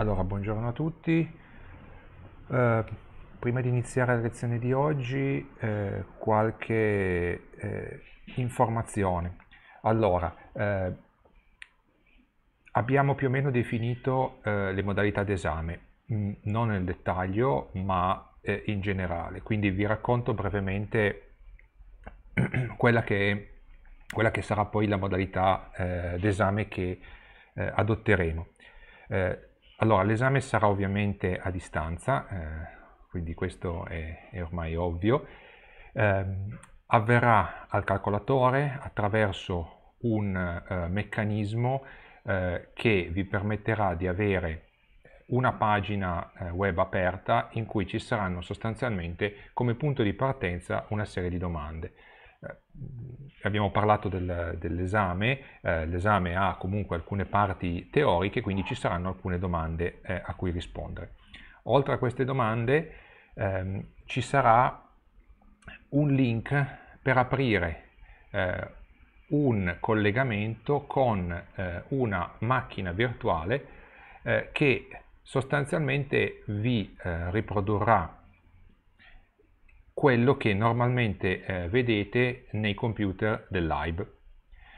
Allora, buongiorno a tutti. Eh, prima di iniziare la lezione di oggi, eh, qualche eh, informazione. Allora, eh, abbiamo più o meno definito eh, le modalità d'esame, mm, non nel dettaglio, ma eh, in generale. Quindi vi racconto brevemente quella che, quella che sarà poi la modalità d'esame che adotteremo. Eh, allora, l'esame sarà ovviamente a distanza, eh, quindi questo è, è ormai ovvio. Eh, avverrà al calcolatore attraverso un eh, meccanismo eh, che vi permetterà di avere una pagina eh, web aperta in cui ci saranno sostanzialmente come punto di partenza una serie di domande. Eh, abbiamo parlato del, dell'esame, eh, l'esame ha comunque alcune parti teoriche, quindi ci saranno alcune domande eh, a cui rispondere. Oltre a queste domande ehm, ci sarà un link per aprire eh, un collegamento con eh, una macchina virtuale eh, che sostanzialmente vi riprodurrà quello che normalmente eh, vedete nei computer del live.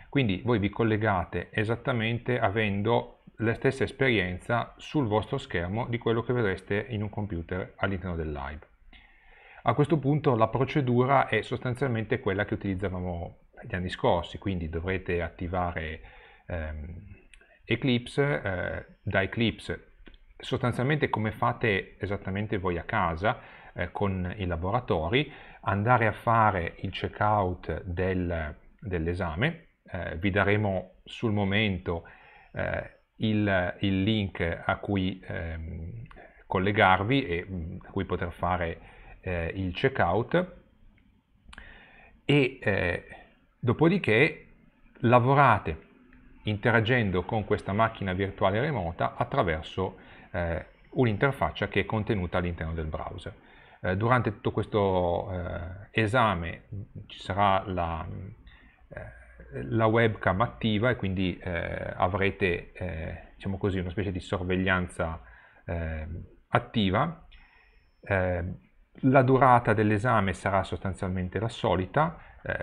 Quindi voi vi collegate esattamente avendo la stessa esperienza sul vostro schermo di quello che vedreste in un computer all'interno del live. A questo punto la procedura è sostanzialmente quella che utilizzavamo gli anni scorsi, quindi dovrete attivare ehm, Eclipse, eh, da Eclipse sostanzialmente come fate esattamente voi a casa, eh, con i laboratori, andare a fare il checkout del, dell'esame, eh, vi daremo sul momento eh, il, il, link a cui ehm, collegarvi e mm, a cui poter fare eh, il checkout e eh, dopodiché lavorate interagendo con questa macchina virtuale remota attraverso eh, un'interfaccia che è contenuta all'interno del browser. Eh, durante tutto questo eh, esame mm, ci sarà la, eh, la, webcam attiva e quindi eh, avrete eh, diciamo così, una specie di sorveglianza attiva. la durata dell'esame sarà sostanzialmente la solita,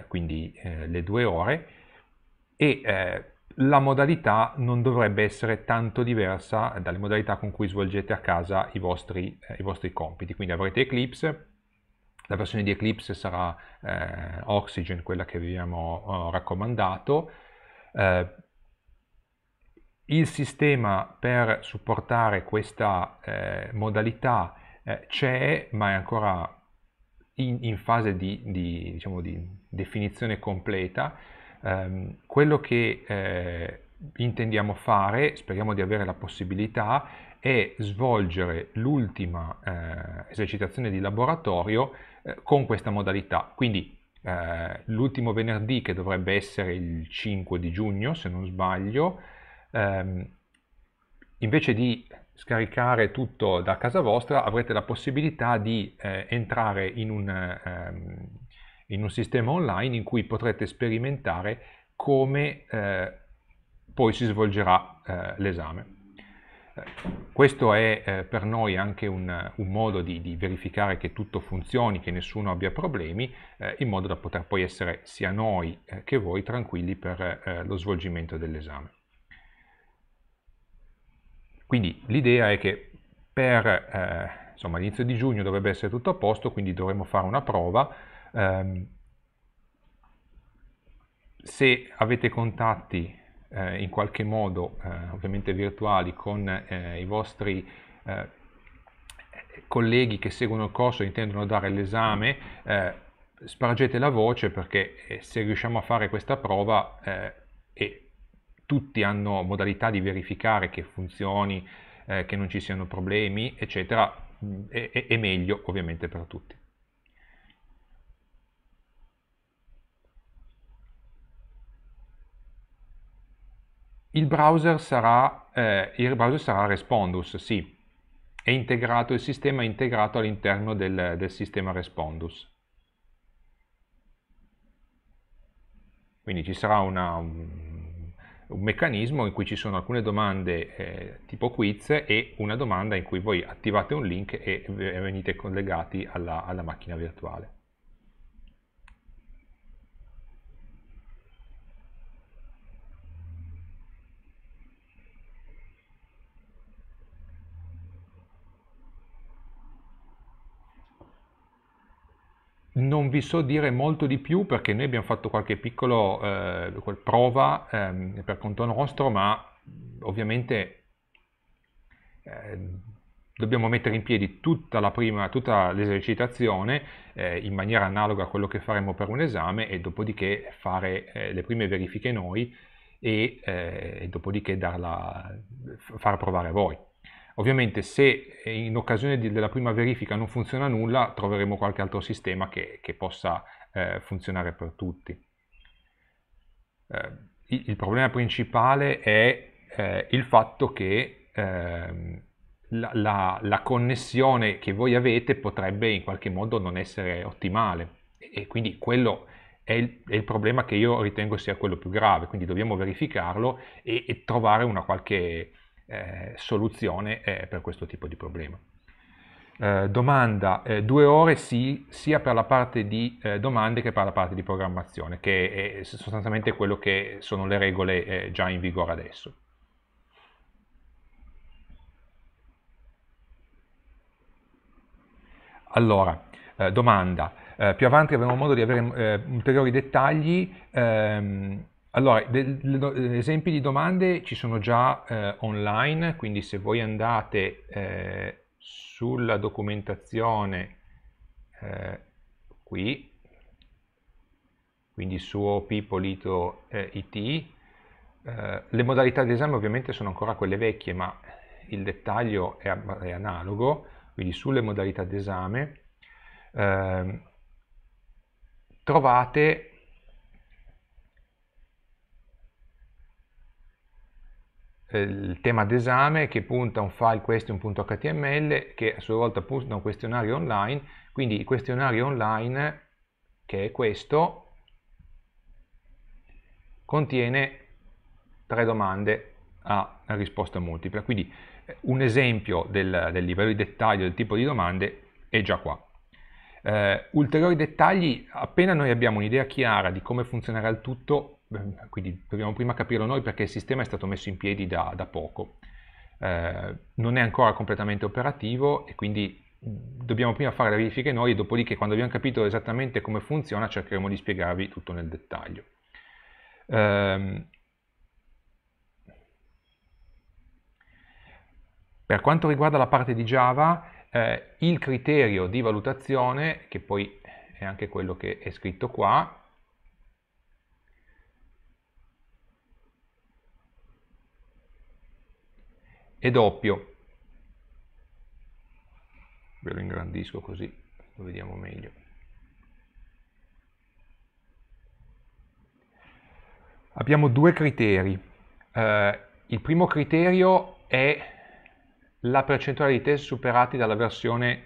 quindi le due ore, e la modalità non dovrebbe essere tanto diversa dalle modalità con cui svolgete a casa i vostri, eh, i vostri compiti. Quindi avrete Eclipse, la versione di Eclipse sarà eh, Oxygen, quella che vi abbiamo eh, raccomandato. Eh, il sistema per supportare questa eh, modalità eh, c'è, ma è ancora in, in fase di, di, diciamo, di definizione completa ehm, quello che eh, intendiamo fare, speriamo di avere la possibilità, è svolgere l'ultima eh, esercitazione di laboratorio eh, con questa modalità. Quindi eh, l'ultimo venerdì, che dovrebbe essere il 5 di giugno, se non sbaglio, ehm, invece di scaricare tutto da casa vostra avrete la possibilità di eh, entrare in un, ehm, in un sistema online in cui potrete sperimentare come eh, poi si svolgerà eh, l'esame. Eh, questo è eh, per noi anche un, un modo di, di, verificare che tutto funzioni, che nessuno abbia problemi, eh, in modo da poter poi essere sia noi eh, che voi tranquilli per lo svolgimento dell'esame. Quindi l'idea è che per eh, l'inizio di giugno dovrebbe essere tutto a posto, quindi dovremo fare una prova Um, se avete contatti eh, in qualche modo, eh, ovviamente virtuali, con eh, i vostri eh, colleghi che seguono il corso e intendono dare l'esame, eh, spargete la voce perché eh, se riusciamo a fare questa prova e tutti hanno modalità di verificare che funzioni, che non ci siano problemi, eccetera, mm, è, è meglio ovviamente per tutti. il browser sarà, eh, il browser sarà Respondus, sì, è integrato, il sistema è integrato all'interno del, del sistema Respondus. Quindi ci sarà una, un, un, meccanismo in cui ci sono alcune domande eh, tipo quiz e una domanda in cui voi attivate un link e venite collegati alla, alla macchina virtuale. Non vi so dire molto di più perché noi abbiamo fatto qualche piccola eh, prova eh, per conto nostro, ma ovviamente eh, dobbiamo mettere in piedi tutta la prima, tutta l'esercitazione eh, in maniera analoga a quello che faremo per un esame e dopodiché fare eh, le prime verifiche noi e, eh, e dopodiché darla, far provare a voi. Ovviamente se eh, in occasione di, della prima verifica non funziona nulla, troveremo qualche altro sistema che, che possa eh, funzionare per tutti. Eh, il, il problema principale è eh, il fatto che ehm, la, la, la, connessione che voi avete potrebbe in qualche modo non essere ottimale e, e quindi quello è il, è il, problema che io ritengo sia quello più grave, quindi dobbiamo verificarlo e, e trovare una qualche eh, soluzione eh, per questo tipo di problema. Eh, domanda, eh, due ore sì, sia per la parte di eh, domande che per la parte di programmazione, che è sostanzialmente quello che sono le regole eh, già in vigore adesso. Allora, domanda, più avanti avremo modo di avere ulteriori dettagli, ehm, allora, eh, esempi di domande ci sono già eh, online, quindi se voi andate eh, sulla documentazione eh, qui, quindi su opipolito.it, eh, eh, le modalità di esame ovviamente sono ancora quelle vecchie, ma il dettaglio è, è analogo, quindi sulle modalità d'esame ehm, trovate Eh, il tema d'esame che punta un file question.html che a sua volta punta un questionario online, quindi il questionario online, che è questo, contiene tre domande a risposta multipla, quindi eh, un esempio del, del livello di dettaglio del tipo di domande è già qua. Eh, ulteriori dettagli, appena noi abbiamo un'idea chiara di come funzionerà il tutto, Ehm, quindi dobbiamo prima capirlo noi perché il sistema è stato messo in piedi da, da poco. Eh, non è ancora completamente operativo e quindi dobbiamo prima fare le verifiche noi e dopodiché quando abbiamo capito esattamente come funziona cercheremo di spiegarvi tutto nel dettaglio. Eh, per quanto riguarda la parte di Java, eh, il criterio di valutazione, che poi è anche quello che è scritto qua, e doppio ve lo ingrandisco così lo vediamo meglio abbiamo due criteri eh, il primo criterio è la percentuale di test superati dalla versione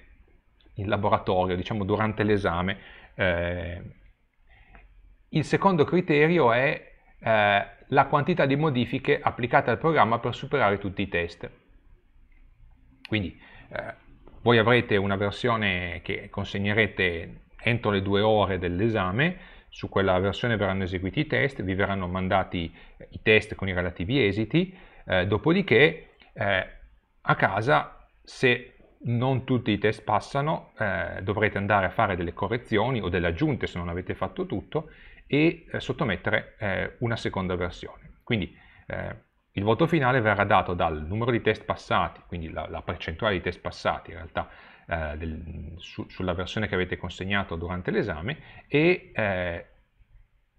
in laboratorio, diciamo durante l'esame. Eh, il secondo criterio è eh, la quantità di modifiche applicate al programma per superare tutti i test. Quindi eh, voi avrete una versione che consegnerete entro le due ore dell'esame, su quella versione verranno eseguiti i test, vi verranno mandati i test con i relativi esiti, eh, dopodiché eh, a casa se non tutti i test passano eh, dovrete andare a fare delle correzioni o delle aggiunte se non avete fatto tutto e eh, sottomettere eh, una seconda versione. Quindi eh, il voto finale verrà dato dal numero di test passati, quindi la, la percentuale di test passati in realtà eh, del, su, sulla versione che avete consegnato durante l'esame e eh,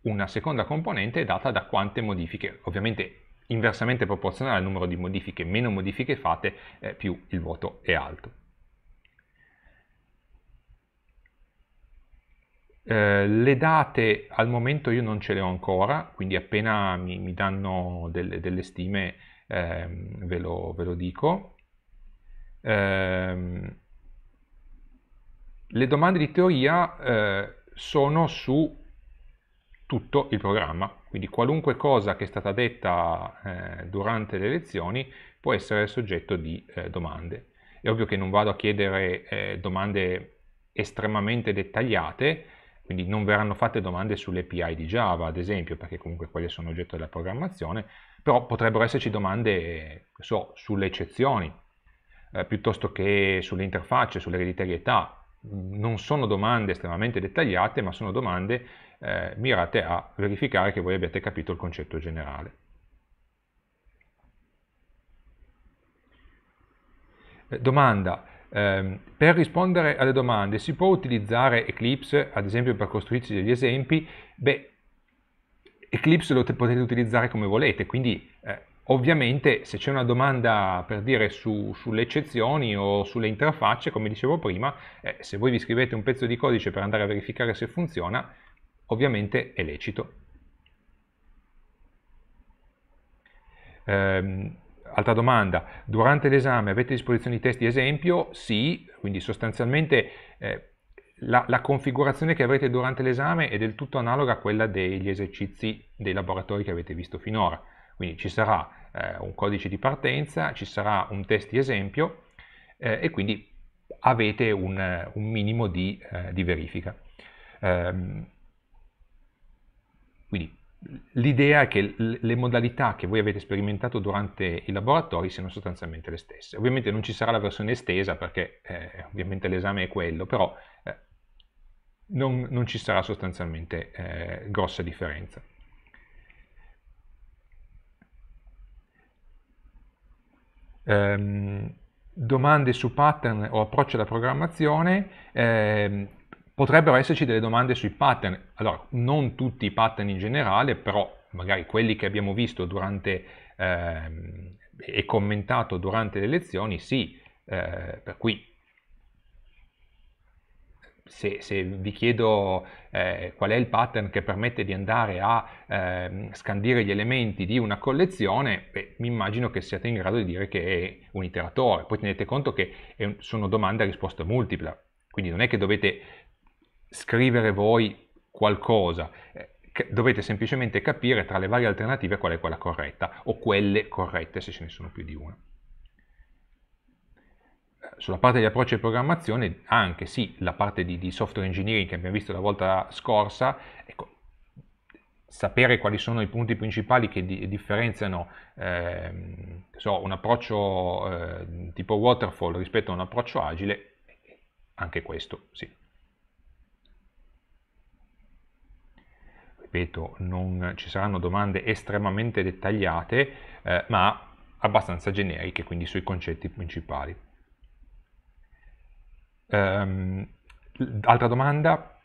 una seconda componente è data da quante modifiche, ovviamente inversamente proporzionale al numero di modifiche, meno modifiche fate eh, più il voto è alto. Eh, le date al momento io non ce le ho ancora, quindi appena mi, mi danno delle, delle stime eh, ve, lo, ve, lo, dico. Eh, le domande di teoria eh, sono su tutto il programma, quindi qualunque cosa che è stata detta eh, durante le lezioni può essere soggetto di domande. È ovvio che non vado a chiedere domande estremamente dettagliate, quindi non verranno fatte domande sulle API di Java, ad esempio, perché comunque quelle sono oggetto della programmazione, però potrebbero esserci domande so, sulle eccezioni, eh, piuttosto che sulle interfacce, sull'ereditarietà. Non sono domande estremamente dettagliate, ma sono domande eh, mirate a verificare che voi abbiate capito il concetto generale. Eh, domanda, Ehm, per rispondere alle domande si può utilizzare Eclipse, ad esempio per costruirci degli esempi? Beh, Eclipse lo potete utilizzare come volete, quindi eh, ovviamente se c'è una domanda per dire su, sulle eccezioni o sulle interfacce, come dicevo prima, eh, se voi vi scrivete un pezzo di codice per andare a verificare se funziona, ovviamente è lecito. Um, altra domanda, durante l'esame avete a disposizione i testi esempio? Sì, quindi sostanzialmente eh, la, la, configurazione che avrete durante l'esame è del tutto analoga a quella degli esercizi dei laboratori che avete visto finora. Quindi ci sarà eh, un codice di partenza, ci sarà un test di esempio eh, e quindi avete un, un minimo di, eh, di verifica. Um, l'idea è che le modalità che voi avete sperimentato durante i laboratori siano sostanzialmente le stesse. Ovviamente non ci sarà la versione estesa perché eh, ovviamente l'esame è quello, però eh, non, non, ci sarà sostanzialmente eh, grossa differenza. Ehm, domande su pattern o approccio alla programmazione. Ehm, potrebbero esserci delle domande sui pattern. Allora, non tutti i pattern in generale, però magari quelli che abbiamo visto durante eh, e commentato durante le lezioni, sì, eh, per cui se, se vi chiedo eh, qual è il pattern che permette di andare a ehm, scandire gli elementi di una collezione, beh, mi immagino che siate in grado di dire che è un iteratore. Poi tenete conto che un, sono domande a risposta multipla, quindi non è che dovete scrivere voi qualcosa, eh, dovete semplicemente capire tra le varie alternative qual è quella corretta, o quelle corrette se ce ne sono più di una. Eh, sulla parte di approccio e programmazione, anche sì, la parte di, di software engineering che abbiamo visto la volta scorsa, ecco, sapere quali sono i punti principali che di differenziano eh, so, un approccio eh, tipo waterfall rispetto a un approccio agile, anche questo sì. ripeto, non ci saranno domande estremamente dettagliate, eh, ma abbastanza generiche, quindi sui concetti principali. Um, altra domanda,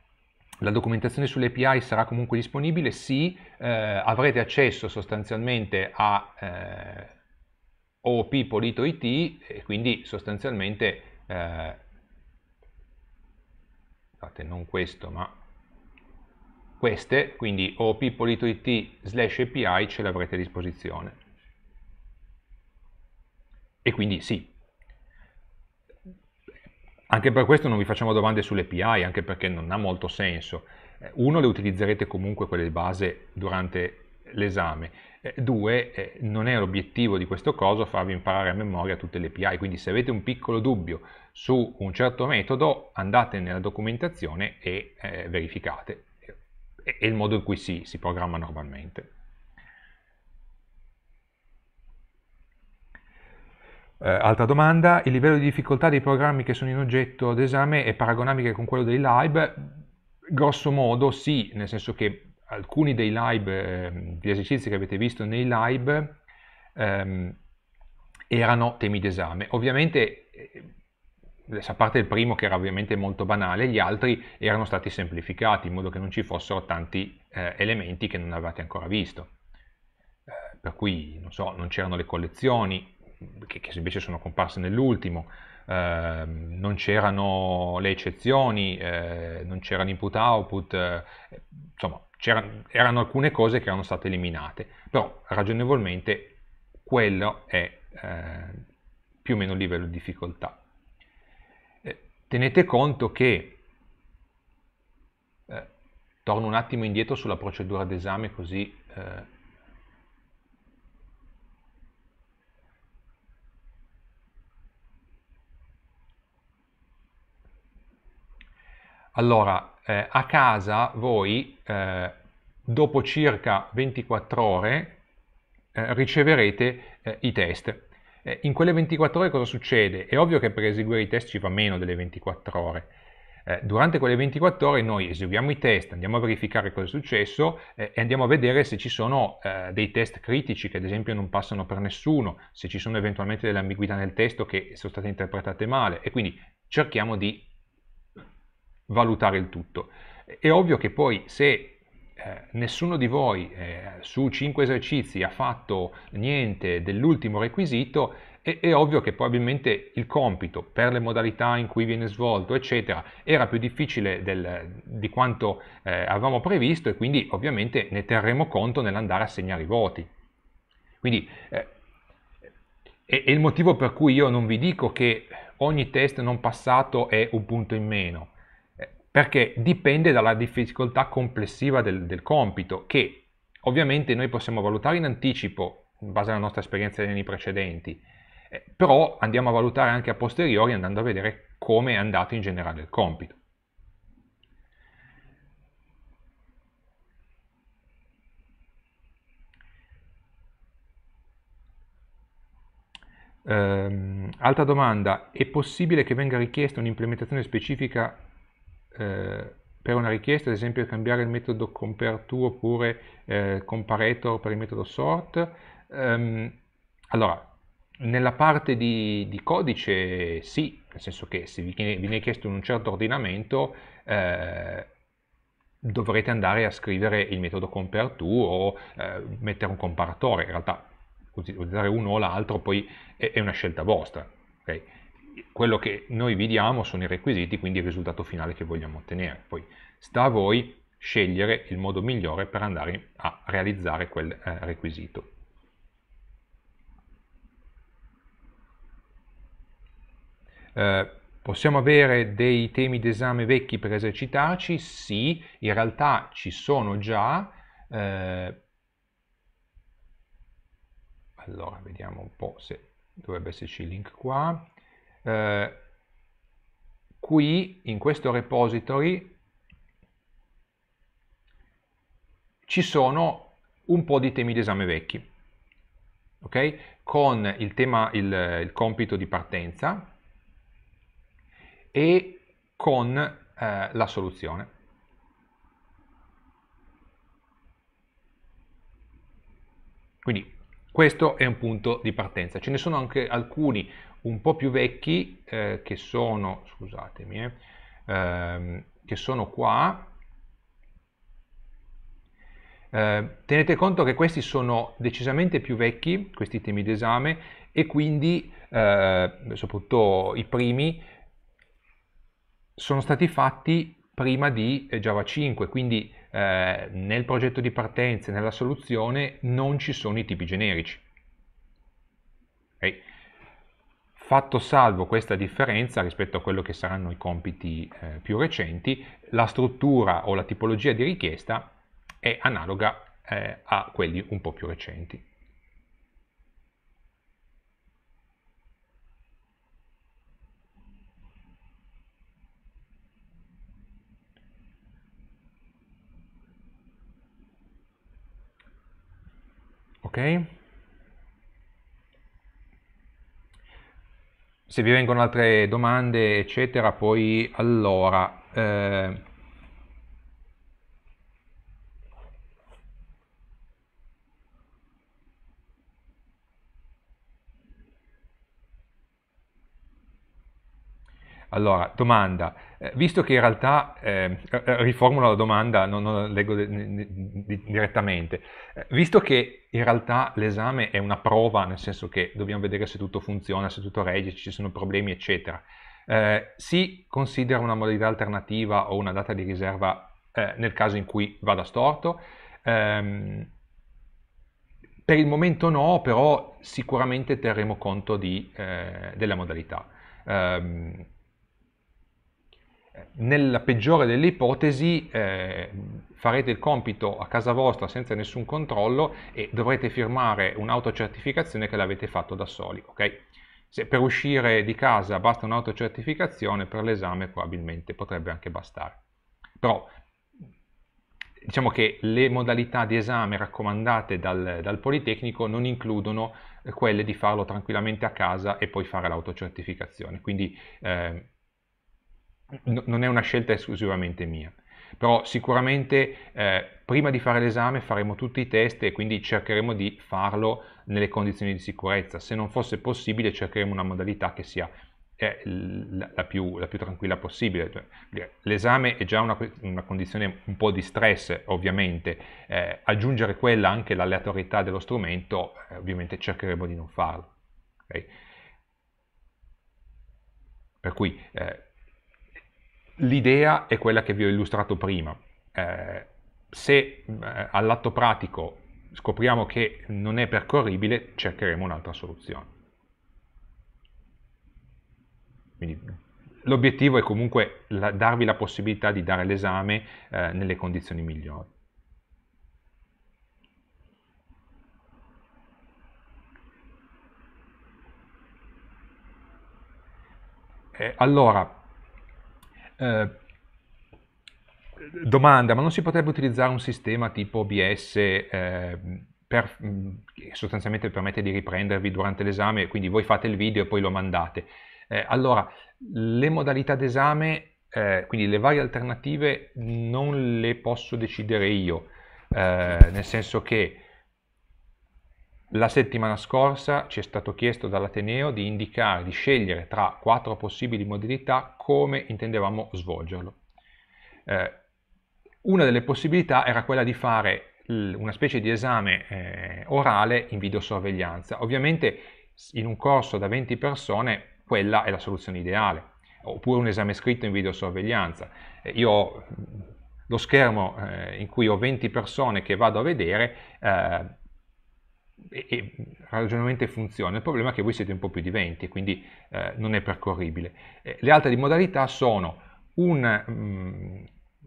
la documentazione sulle API sarà comunque disponibile? Sì, eh, avrete accesso sostanzialmente a eh, OOP Polito IT e quindi sostanzialmente, eh, scusate, non questo ma queste, quindi op.it slash API ce le avrete a disposizione. E quindi sì. Anche per questo non vi facciamo domande sull'API, anche perché non ha molto senso. Eh, uno, le utilizzerete comunque quelle di base durante l'esame. Eh, due, eh, non è l'obiettivo di questo coso farvi imparare a memoria tutte le API, quindi se avete un piccolo dubbio su un certo metodo andate nella documentazione e eh, verificate è il modo in cui si, si programma normalmente. Eh, altra domanda, il livello di difficoltà dei programmi che sono in oggetto d'esame è paragonabile con quello dei live? Grosso modo sì, nel senso che alcuni dei live, eh, gli esercizi che avete visto nei live, ehm, erano temi d'esame. Ovviamente eh, a parte il primo che era ovviamente molto banale, gli altri erano stati semplificati in modo che non ci fossero tanti eh, elementi che non avevate ancora visto. Eh, per cui, non so, non c'erano le collezioni, che, che, invece sono comparse nell'ultimo, eh, non c'erano le eccezioni, eh, non c'erano input-output, eh, insomma, erano alcune cose che erano state eliminate, però ragionevolmente quello è eh, più o meno il livello di difficoltà tenete conto che, eh, torno un attimo indietro sulla procedura d'esame così eh, Allora, eh, a casa voi eh, dopo circa 24 ore eh, riceverete eh, i test eh, in quelle 24 ore cosa succede? È ovvio che per eseguire i test ci va meno delle 24 ore. Eh, durante quelle 24 ore noi eseguiamo i test, andiamo a verificare cosa è successo eh, e andiamo a vedere se ci sono eh, dei test critici che ad esempio non passano per nessuno, se ci sono eventualmente delle ambiguità nel testo che sono state interpretate male e quindi cerchiamo di valutare il tutto. È ovvio che poi se eh, nessuno di voi eh, su cinque esercizi ha fatto niente dell'ultimo requisito, è, è ovvio che probabilmente il compito, per le modalità in cui viene svolto, eccetera, era più difficile del, di quanto eh, avevamo previsto e quindi ovviamente ne terremo conto nell'andare a segnare i voti. Quindi eh, è, è il motivo per cui io non vi dico che ogni test non passato è un punto in meno, perché dipende dalla difficoltà complessiva del, del compito che ovviamente noi possiamo valutare in anticipo in base alla nostra esperienza degli anni precedenti, eh, però andiamo a valutare anche a posteriori andando a vedere come è andato in generale il compito. Um, altra domanda, è possibile che venga richiesta un'implementazione specifica eh, per una richiesta, ad esempio cambiare il metodo compareTo oppure eh, comparator per il metodo sort. Um, allora, nella parte di, di, codice sì, nel senso che se vi viene chiesto un certo ordinamento eh, dovrete andare a scrivere il metodo compareTo o eh, mettere un comparatore, in realtà utilizzare uno o l'altro poi è, è, una scelta vostra. Okay? quello che noi vi diamo sono i requisiti, quindi il risultato finale che vogliamo ottenere. Poi sta a voi scegliere il modo migliore per andare a realizzare quel eh, requisito. Eh, possiamo avere dei temi d'esame vecchi per esercitarci? Sì, in realtà ci sono già... Eh, allora, vediamo un po' se dovrebbe esserci il link qua eh, qui in questo repository ci sono un po' di temi d'esame vecchi, ok? con il, tema, il, il, compito di partenza e con eh, la soluzione. Quindi questo è un punto di partenza. Ce ne sono anche alcuni un po' più vecchi eh, che sono, scusatemi, eh, ehm, che sono qua, eh, tenete conto che questi sono decisamente più vecchi, questi temi d'esame, e quindi, eh, soprattutto i primi, sono stati fatti prima di eh, Java 5, quindi eh, nel progetto di partenza nella soluzione non ci sono i tipi generici. Okay. Fatto salvo questa differenza rispetto a quello che saranno i compiti eh, più recenti, la struttura o la tipologia di richiesta è analoga eh, a quelli un po' più recenti. Ok? se vi vengono altre domande, eccetera, poi allora. Eh, Allora, domanda, eh, visto che in realtà, ehm, eh, eh, riformulo la domanda, non, non leggo direttamente, eh, visto che in realtà l'esame è una prova, nel senso che dobbiamo vedere se tutto funziona, se tutto regge, ci sono problemi, eccetera, si considera una modalità alternativa o una data di riserva nel caso in cui vada storto? Ehm, per il momento no, però sicuramente terremo conto di, della modalità ehm, nella peggiore delle ipotesi eh, farete il compito a casa vostra senza nessun controllo e dovrete firmare un'autocertificazione che l'avete fatto da soli, ok? Se per uscire di casa basta un'autocertificazione, per l'esame probabilmente potrebbe anche bastare. Però diciamo che le modalità di esame raccomandate dal, dal Politecnico non includono eh, quelle di farlo tranquillamente a casa e poi fare l'autocertificazione, quindi... Eh, non è una scelta esclusivamente mia però sicuramente eh, prima di fare l'esame faremo tutti i test e quindi cercheremo di farlo nelle condizioni di sicurezza. Se non fosse possibile cercheremo una modalità che sia eh, la, la, più, la, più, tranquilla possibile. Cioè, l'esame è già una, una, condizione un po' di stress ovviamente, eh, aggiungere quella anche l'aleatorietà dello strumento eh, ovviamente cercheremo di non farlo. Okay? Per cui eh, l'idea è quella che vi ho illustrato prima. Eh, se eh, all'atto pratico scopriamo che non è percorribile, cercheremo un'altra soluzione. Quindi l'obiettivo è comunque la, darvi la possibilità di dare l'esame eh, nelle condizioni migliori. Eh, allora, eh, domanda, ma non si potrebbe utilizzare un sistema tipo OBS eh, per, mm, che sostanzialmente permette di riprendervi durante l'esame, quindi voi fate il video e poi lo mandate. Eh, allora, le modalità d'esame, eh, quindi le varie alternative, non le posso decidere io, eh, nel senso che la settimana scorsa ci è stato chiesto dall'Ateneo di indicare, di scegliere tra quattro possibili modalità come intendevamo svolgerlo. Eh, una delle possibilità era quella di fare una specie di esame eh, orale in videosorveglianza. Ovviamente in un corso da 20 persone quella è la soluzione ideale, oppure un esame scritto in videosorveglianza. Eh, io ho lo schermo eh, in cui ho 20 persone che vado a vedere eh, e, e ragionevolmente funziona, il problema è che voi siete un po' più di 20, quindi eh, non è percorribile. Eh, le altre modalità sono un, um,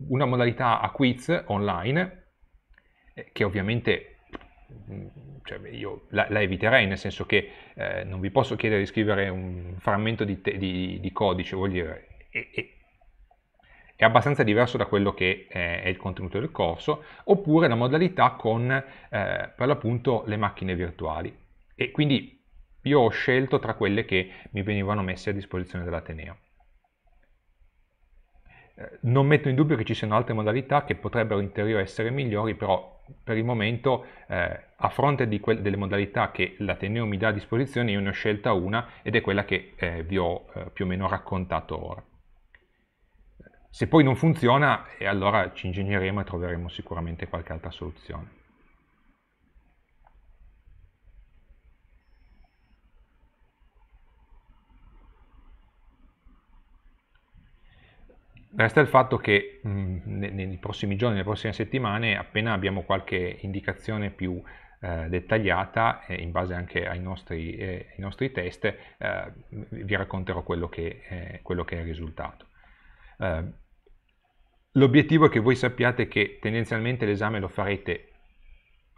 una modalità a quiz online, eh, che ovviamente mm, cioè, io la, la, eviterei, nel senso che eh, non vi posso chiedere di scrivere un frammento di, te, di, di codice, vuol dire... E, e, è abbastanza diverso da quello che eh, è il contenuto del corso, oppure la modalità con eh, per l'appunto le macchine virtuali. E quindi io ho scelto tra quelle che mi venivano messe a disposizione dall'Ateneo. Eh, non metto in dubbio che ci siano altre modalità che potrebbero in teoria essere migliori, però per il momento eh, a fronte delle modalità che l'Ateneo mi dà a disposizione io ne ho scelta una ed è quella che eh, vi ho eh, più o meno raccontato ora. Se poi non funziona, e eh, allora ci ingegneremo e troveremo sicuramente qualche altra soluzione. Resta il fatto che mh, mm, nei, nei prossimi giorni, nelle prossime settimane, appena abbiamo qualche indicazione più eh, dettagliata, eh, in base anche ai nostri, eh, ai nostri test, eh, vi racconterò quello che, eh, quello che è il risultato. L'obiettivo è che voi sappiate che tendenzialmente l'esame lo farete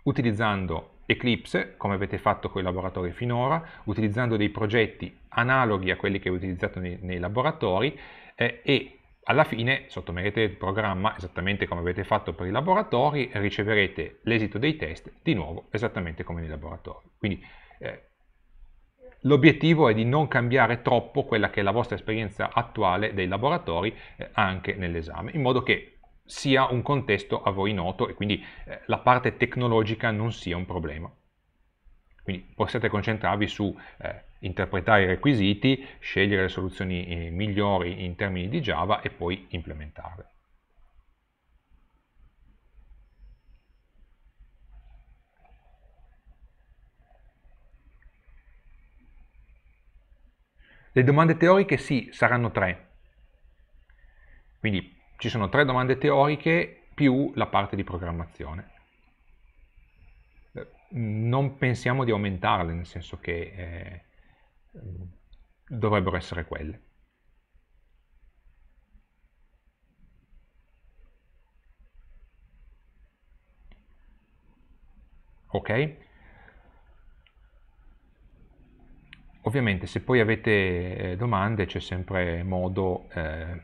utilizzando Eclipse, come avete fatto con i laboratori finora, utilizzando dei progetti analoghi a quelli che avete utilizzato nei, nei laboratori eh, e alla fine sottomerete il programma esattamente come avete fatto per i laboratori e riceverete l'esito dei test di nuovo esattamente come nei laboratori. Quindi eh, L'obiettivo è di non cambiare troppo quella che è la vostra esperienza attuale dei laboratori eh, anche nell'esame, in modo che sia un contesto a voi noto e quindi eh, la parte tecnologica non sia un problema. Quindi possiate concentrarvi su eh, interpretare i requisiti, scegliere le soluzioni eh, migliori in termini di Java e poi implementarle. Le domande teoriche sì, saranno tre. Quindi ci sono tre domande teoriche più la parte di programmazione. Non pensiamo di aumentarle, nel senso che eh, dovrebbero essere quelle. Ok? Ovviamente se poi avete eh, domande c'è sempre modo eh,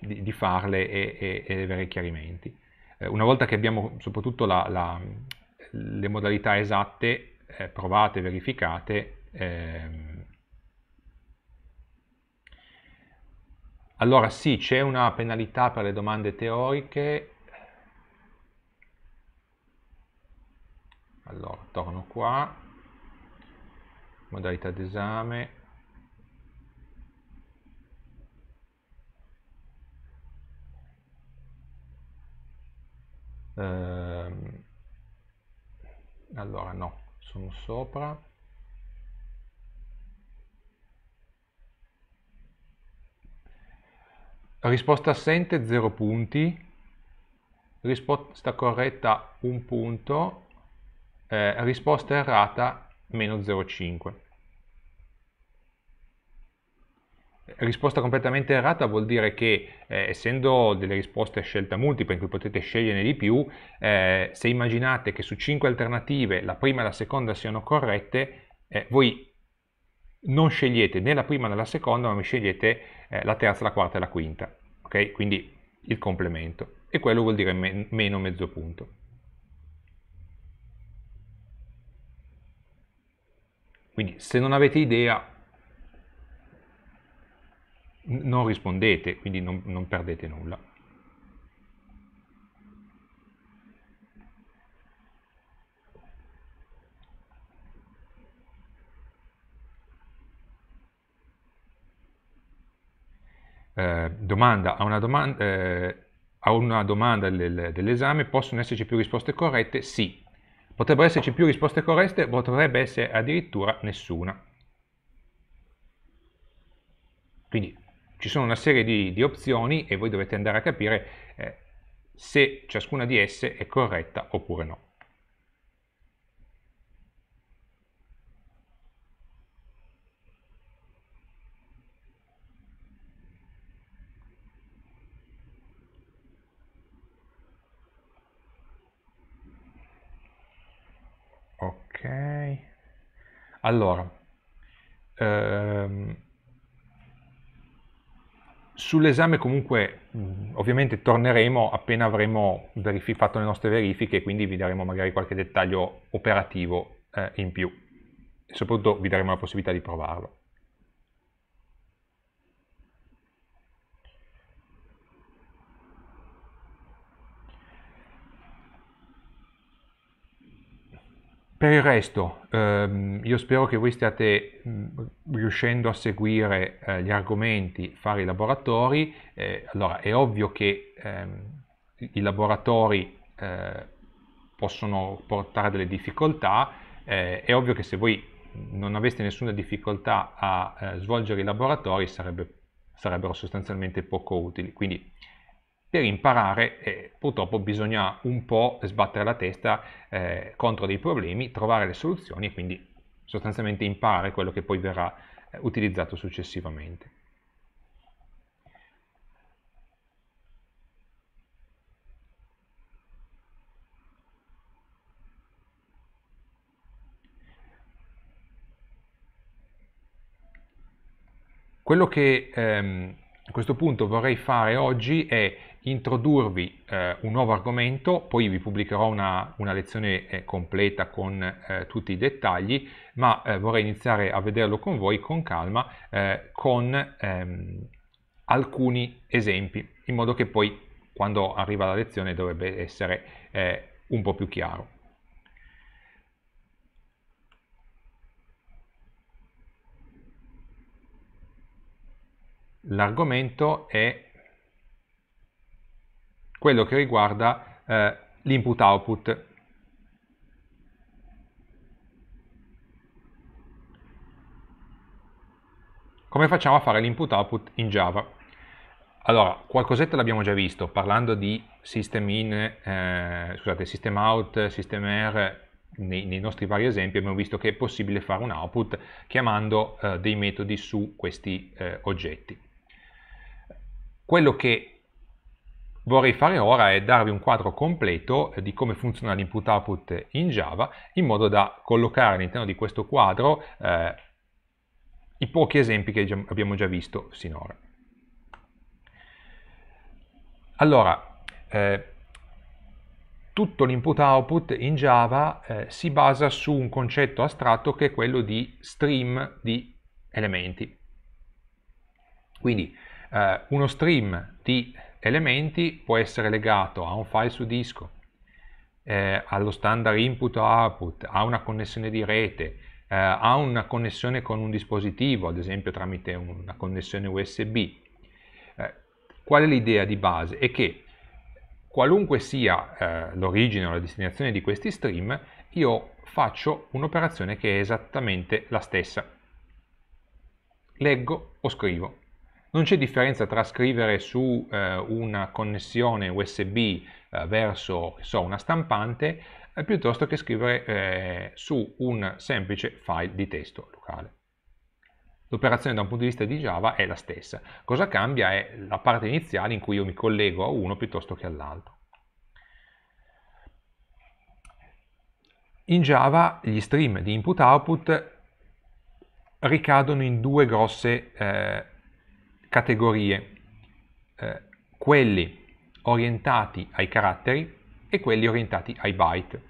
di, di, farle e, e, e avere chiarimenti. Eh, una volta che abbiamo soprattutto la, la, le modalità esatte eh, provate, verificate, ehm, allora sì, c'è una penalità per le domande teoriche. Allora, torno qua modalità d'esame, ehm, allora no, sono sopra. Risposta assente 0 punti, risposta corretta 1 punto, eh, risposta errata meno 0,5. Risposta completamente errata vuol dire che, eh, essendo delle risposte a scelta multipla in cui potete sceglierne di più, eh, se immaginate che su 5 alternative la prima e la seconda siano corrette, eh, voi non scegliete né la prima né la seconda, ma scegliete eh, la terza, la quarta e la quinta. Okay? Quindi il complemento. E quello vuol dire men meno mezzo punto. Quindi se non avete idea non rispondete, quindi non, non perdete nulla. Eh, domanda, a una domanda, eh, a una domanda dell'esame possono esserci più risposte corrette? Sì, Potrebbero esserci più risposte corrette, potrebbe essere addirittura nessuna. Quindi ci sono una serie di, di opzioni e voi dovete andare a capire eh, se ciascuna di esse è corretta oppure no. Allora, ehm, sull'esame comunque ovviamente torneremo appena avremo fatto le nostre verifiche, quindi vi daremo magari qualche dettaglio operativo eh, in più. E soprattutto vi daremo la possibilità di provarlo. Per il resto, ehm, io spero che voi stiate mm, riuscendo a seguire eh, gli argomenti, fare i laboratori. Eh, allora, è ovvio che ehm, i laboratori eh, possono portare delle difficoltà, eh, è ovvio che se voi non aveste nessuna difficoltà a eh, svolgere i laboratori sarebbe, sarebbero sostanzialmente poco utili. Quindi per imparare eh, purtroppo bisogna un po' sbattere la testa eh, contro dei problemi, trovare le soluzioni e quindi sostanzialmente imparare quello che poi verrà eh, utilizzato successivamente. Quello che ehm, a questo punto vorrei fare oggi è introdurvi eh, un nuovo argomento, poi vi pubblicherò una, una lezione eh, completa con eh, tutti i dettagli, ma eh, vorrei iniziare a vederlo con voi con calma, eh, con ehm, alcuni esempi, in modo che poi quando arriva la lezione dovrebbe essere eh, un po' più chiaro. L'argomento è quello che riguarda eh, l'input output. Come facciamo a fare l'input output in Java? Allora, qualcosetta l'abbiamo già visto, parlando di system in, eh, scusate, system out, system air, nei, nei, nostri vari esempi abbiamo visto che è possibile fare un output chiamando eh, dei metodi su questi eh, oggetti. Quello che vorrei fare ora è darvi un quadro completo eh, di come funziona l'input-output in Java in modo da collocare all'interno di questo quadro eh, i pochi esempi che abbiamo già visto sinora. Allora, eh, tutto l'input-output in Java eh, si basa su un concetto astratto che è quello di stream di elementi. Quindi eh, uno stream di elementi può essere legato a un file su disco, eh, allo standard input o output, a una connessione di rete, eh, a una connessione con un dispositivo, ad esempio tramite una connessione USB. Eh, qual è l'idea di base? È che qualunque sia eh, l'origine o la destinazione di questi stream, io faccio un'operazione che è esattamente la stessa. Leggo o scrivo non c'è differenza tra scrivere su eh, una connessione USB eh, verso so, una stampante eh, piuttosto che scrivere eh, su un semplice file di testo locale. L'operazione da un punto di vista di Java è la stessa. Cosa cambia è la parte iniziale in cui io mi collego a uno piuttosto che all'altro. In Java gli stream di input-output ricadono in due grosse eh, categorie, eh, quelli orientati ai caratteri e quelli orientati ai byte.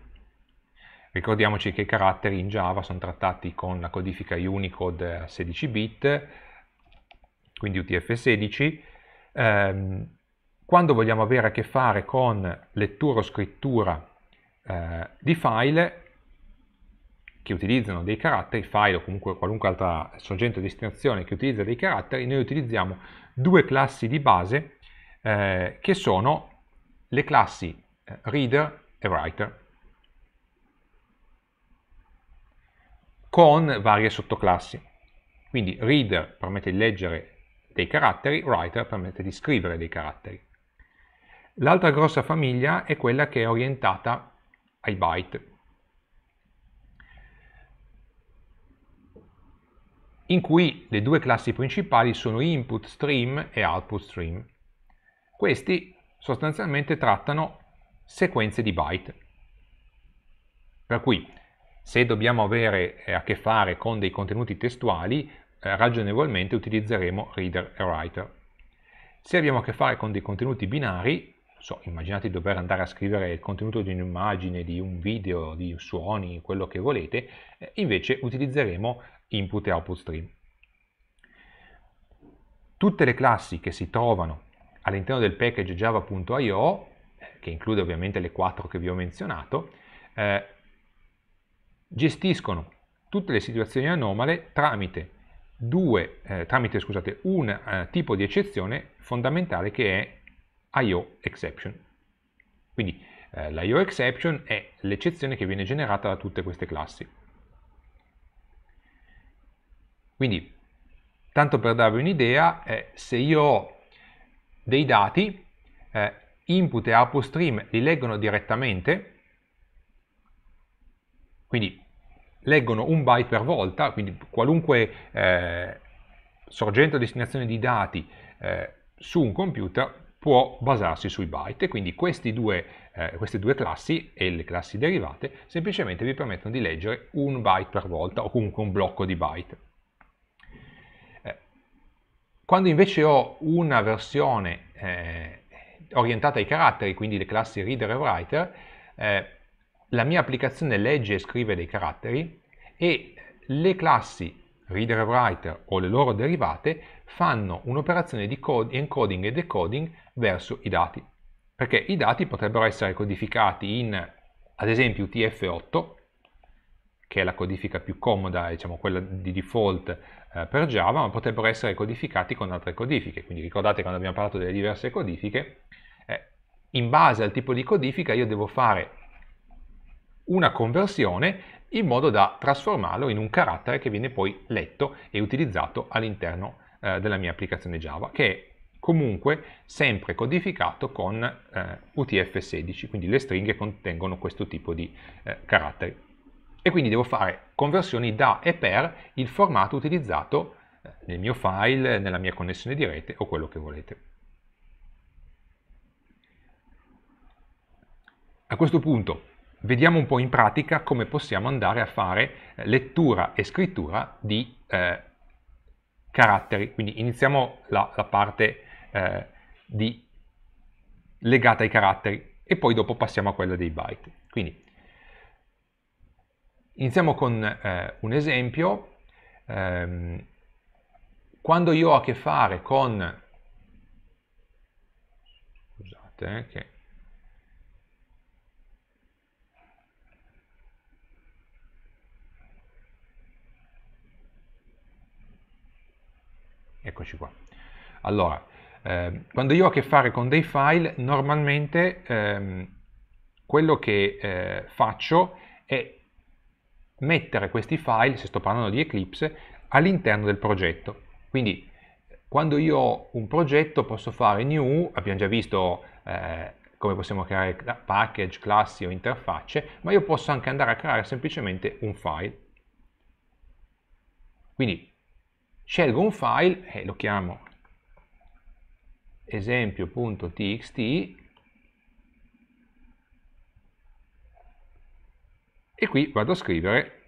Ricordiamoci che i caratteri in Java sono trattati con la codifica Unicode a 16 bit, quindi UTF-16. Eh, quando vogliamo avere a che fare con lettura o scrittura eh, di file, che utilizzano dei caratteri, file o comunque qualunque altra sorgente di destinazione che utilizza dei caratteri, noi utilizziamo due classi di base eh, che sono le classi eh, reader e writer con varie sottoclassi. Quindi reader permette di leggere dei caratteri, writer permette di scrivere dei caratteri. L'altra grossa famiglia è quella che è orientata ai byte, in cui le due classi principali sono input stream e output stream. Questi sostanzialmente trattano sequenze di byte. Per cui se dobbiamo avere eh, a che fare con dei contenuti testuali, eh, ragionevolmente utilizzeremo reader e writer. Se abbiamo a che fare con dei contenuti binari, so, immaginate di dover andare a scrivere il contenuto di un'immagine, di un video, di suoni, quello che volete, eh, invece utilizzeremo input e output stream. Tutte le classi che si trovano all'interno del package java.io, che include ovviamente le quattro che vi ho menzionato, eh, gestiscono tutte le situazioni anomale tramite, due, eh, tramite scusate, un eh, tipo di eccezione fondamentale che è IO exception. Quindi eh, l'IO exception è l'eccezione che viene generata da tutte queste classi. Quindi, tanto per darvi un'idea, eh, se io ho dei dati, eh, input e output stream li leggono direttamente, quindi leggono un byte per volta, quindi qualunque eh, sorgente o destinazione di dati eh, su un computer può basarsi sui byte e quindi due, eh, queste due classi e le classi derivate semplicemente vi permettono di leggere un byte per volta o comunque un blocco di byte. Quando invece ho una versione eh, orientata ai caratteri, quindi le classi reader e writer, eh, la mia applicazione legge e scrive dei caratteri e le classi reader e writer o le loro derivate fanno un'operazione di encoding e decoding verso i dati perché i dati potrebbero essere codificati in ad esempio UTF-8 che è la codifica più comoda, diciamo quella di default eh, per Java, ma potrebbero essere codificati con altre codifiche. Quindi ricordate quando abbiamo parlato delle diverse codifiche, eh, in base al tipo di codifica io devo fare una conversione in modo da trasformarlo in un carattere che viene poi letto e utilizzato all'interno eh, della mia applicazione Java, che è comunque sempre codificato con eh, UTF-16, quindi le stringhe contengono questo tipo di eh, caratteri. E quindi devo fare conversioni da e per il formato utilizzato eh, nel mio file, nella mia connessione di rete o quello che volete. A questo punto vediamo un po' in pratica come possiamo andare a fare eh, lettura e scrittura di eh, caratteri, quindi iniziamo la, la parte eh, di, legata ai caratteri e poi dopo passiamo a quella dei byte. Quindi Iniziamo con eh, un esempio. Eh, quando io ho a che fare con... Scusate, eh, che... Eccoci qua. Allora, eh, quando io ho a che fare con dei file, normalmente ehm, quello che eh, faccio è mettere questi file, se sto parlando di Eclipse, all'interno del progetto. Quindi quando io ho un progetto posso fare new, abbiamo già visto eh, come possiamo creare package, classi o interfacce, ma io posso anche andare a creare semplicemente un file. Quindi scelgo un file e lo chiamo esempio.txt e qui vado a scrivere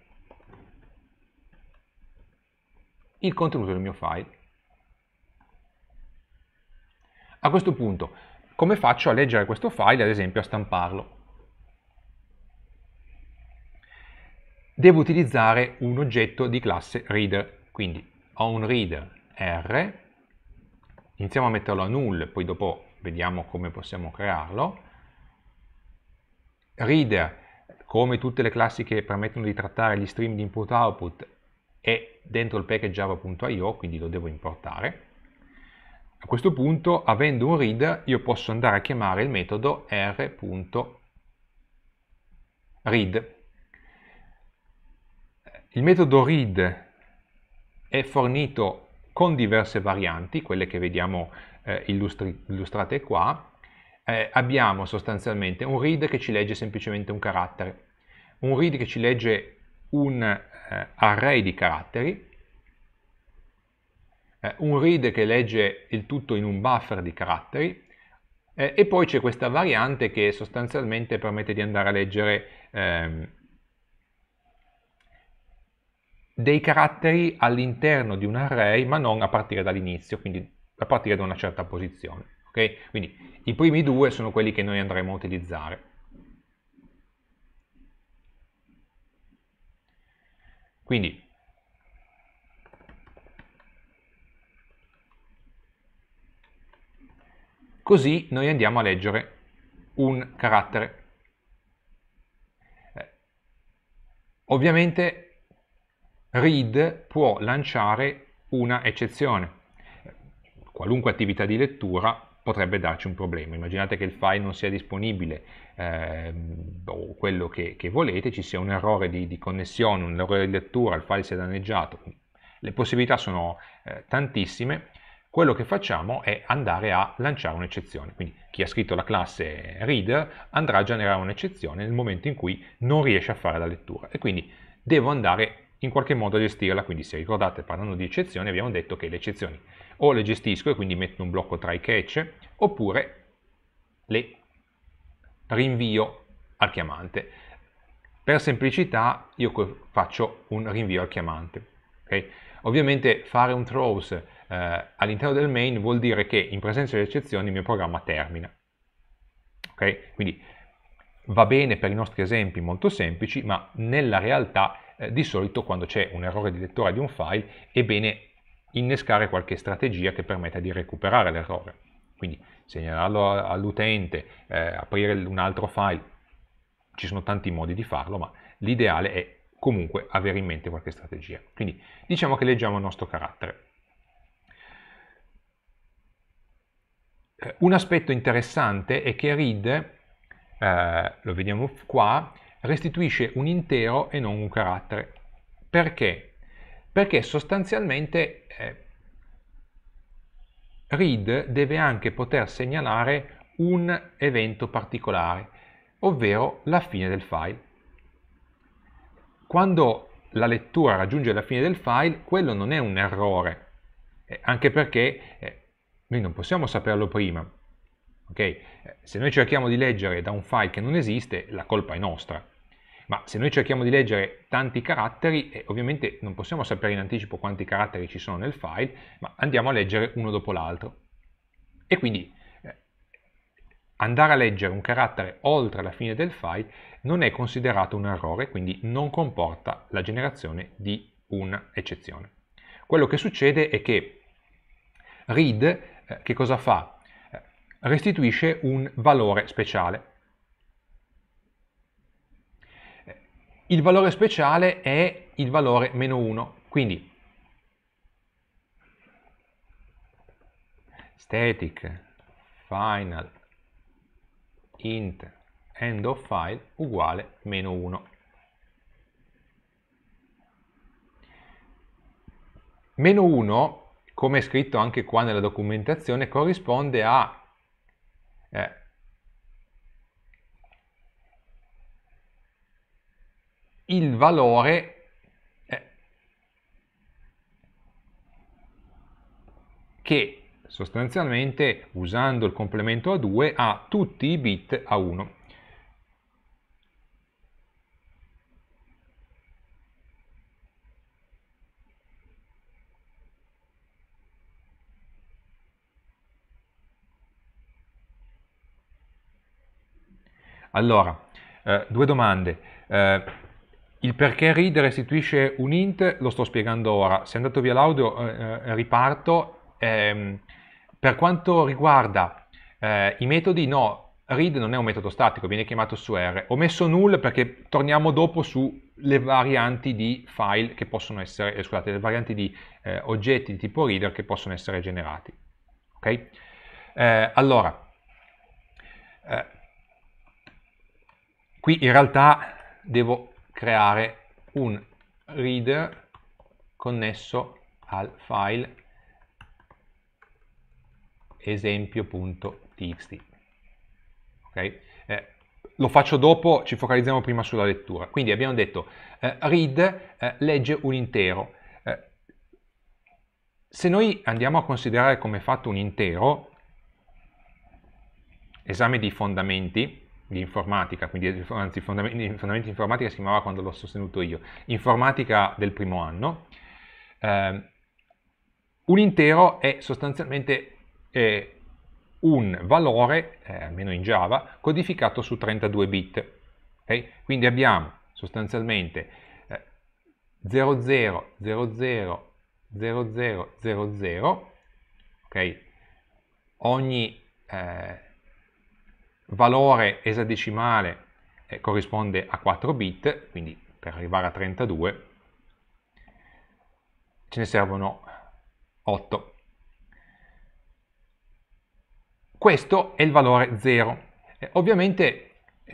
il contenuto del mio file. A questo punto, come faccio a leggere questo file, ad esempio a stamparlo? Devo utilizzare un oggetto di classe reader, quindi ho un reader R, iniziamo a metterlo a null, poi dopo vediamo come possiamo crearlo, reader come tutte le classi che permettono di trattare gli stream di input-output è dentro il package java.io, quindi lo devo importare. A questo punto, avendo un read, io posso andare a chiamare il metodo r.read. Il metodo read è fornito con diverse varianti, quelle che vediamo eh, illustrate qua, eh, abbiamo sostanzialmente un read che ci legge semplicemente un carattere, un read che ci legge un eh, array di caratteri, eh, un read che legge il tutto in un buffer di caratteri eh, e poi c'è questa variante che sostanzialmente permette di andare a leggere ehm, dei caratteri all'interno di un array ma non a partire dall'inizio, quindi a partire da una certa posizione. Okay? Quindi i primi due sono quelli che noi andremo a utilizzare. Quindi così noi andiamo a leggere un carattere. Eh, ovviamente read può lanciare una eccezione. Qualunque attività di lettura potrebbe darci un problema. Immaginate che il file non sia disponibile eh, o quello che, che, volete, ci sia un errore di, di, connessione, un errore di lettura, il file sia danneggiato. Le possibilità sono eh, tantissime. Quello che facciamo è andare a lanciare un'eccezione. Quindi chi ha scritto la classe reader andrà a generare un'eccezione nel momento in cui non riesce a fare la lettura e quindi devo andare in qualche modo a gestirla. Quindi se ricordate parlando di eccezioni abbiamo detto che le eccezioni o le gestisco e quindi metto un blocco try catch, oppure le rinvio al chiamante. Per semplicità io faccio un rinvio al chiamante. Okay? Ovviamente fare un throws eh, all'interno del main vuol dire che in presenza di eccezioni il mio programma termina. Okay? Quindi va bene per i nostri esempi molto semplici, ma nella realtà eh, di solito quando c'è un errore di lettura di un file è bene innescare qualche strategia che permetta di recuperare l'errore. Quindi segnalarlo all'utente, eh, aprire un altro file, ci sono tanti modi di farlo, ma l'ideale è comunque avere in mente qualche strategia. Quindi diciamo che leggiamo il nostro carattere. Eh, un aspetto interessante è che read, eh, lo vediamo qua, restituisce un intero e non un carattere. Perché? perché sostanzialmente eh, read deve anche poter segnalare un evento particolare, ovvero la fine del file. Quando la lettura raggiunge la fine del file, quello non è un errore, eh, anche perché eh, noi non possiamo saperlo prima. Okay? Eh, se noi cerchiamo di leggere da un file che non esiste, la colpa è nostra ma se noi cerchiamo di leggere tanti caratteri, eh, ovviamente non possiamo sapere in anticipo quanti caratteri ci sono nel file, ma andiamo a leggere uno dopo l'altro. E quindi eh, andare a leggere un carattere oltre la fine del file non è considerato un errore, quindi non comporta la generazione di un'eccezione. Quello che succede è che read, eh, che cosa fa? Eh, restituisce un valore speciale, il valore speciale è il valore meno 1, quindi static final int end of file uguale meno 1. Meno 1, come è scritto anche qua nella documentazione, corrisponde a eh, il valore che sostanzialmente usando il complemento a 2 ha tutti i bit a 1. Allora, eh, due domande. Eh, il perché read restituisce un int lo sto spiegando ora, se è andato via l'audio eh, eh riparto. Eh, per quanto riguarda eh, i metodi, no, read non è un metodo statico, viene chiamato su R. Ho messo null perché torniamo dopo sulle varianti di file che possono essere, eh, scusate, le varianti di eh, oggetti di tipo reader che possono essere generati. Ok? allora, qui in realtà devo creare un reader connesso al file esempio.txt. Okay? Eh, lo faccio dopo, ci focalizziamo prima sulla lettura. Quindi abbiamo detto eh, read eh, legge un intero. Eh, se noi andiamo a considerare come è fatto un intero, esame di fondamenti, di informatica, quindi anzi fondamenti, fondamenti informatica si chiamava quando l'ho sostenuto io, informatica del primo anno, eh, un intero è sostanzialmente eh, un valore, eh, almeno in Java, codificato su 32 bit. Okay? Quindi abbiamo sostanzialmente 00, 00, 00, 00, okay? ogni eh, valore esadecimale eh, corrisponde a 4 bit, quindi per arrivare a 32 ce ne servono 8. Questo è il valore 0. Eh, ovviamente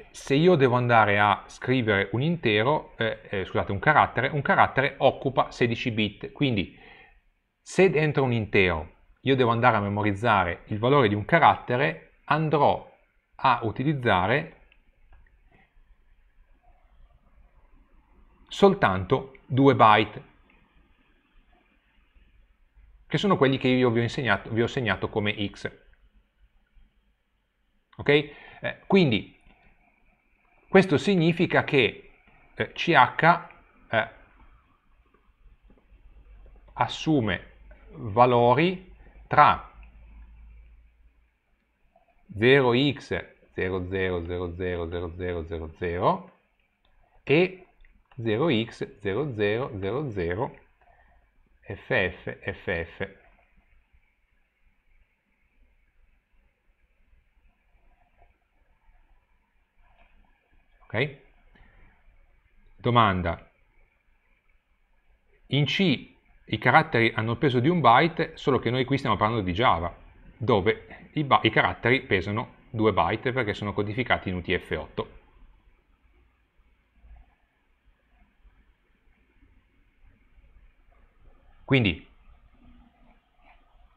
se io devo andare a scrivere un intero, eh, eh, scusate, un carattere, un carattere occupa 16 bit, quindi se dentro un intero io devo andare a memorizzare il valore di un carattere, andrò a utilizzare soltanto 2 byte, che sono quelli che io vi ho, insegnato, vi ho segnato come x. Ok? Eh, quindi questo significa che eh, ch eh, assume valori tra 0x 0, 0, 0, 0, 0, 0, 0 e 0x0000 0, 0, 0, 0 ffff. Ok? Domanda. In C i caratteri hanno peso di un byte, solo che noi qui stiamo parlando di Java, dove i, i caratteri pesano 2 byte perché sono codificati in UTF-8. Quindi,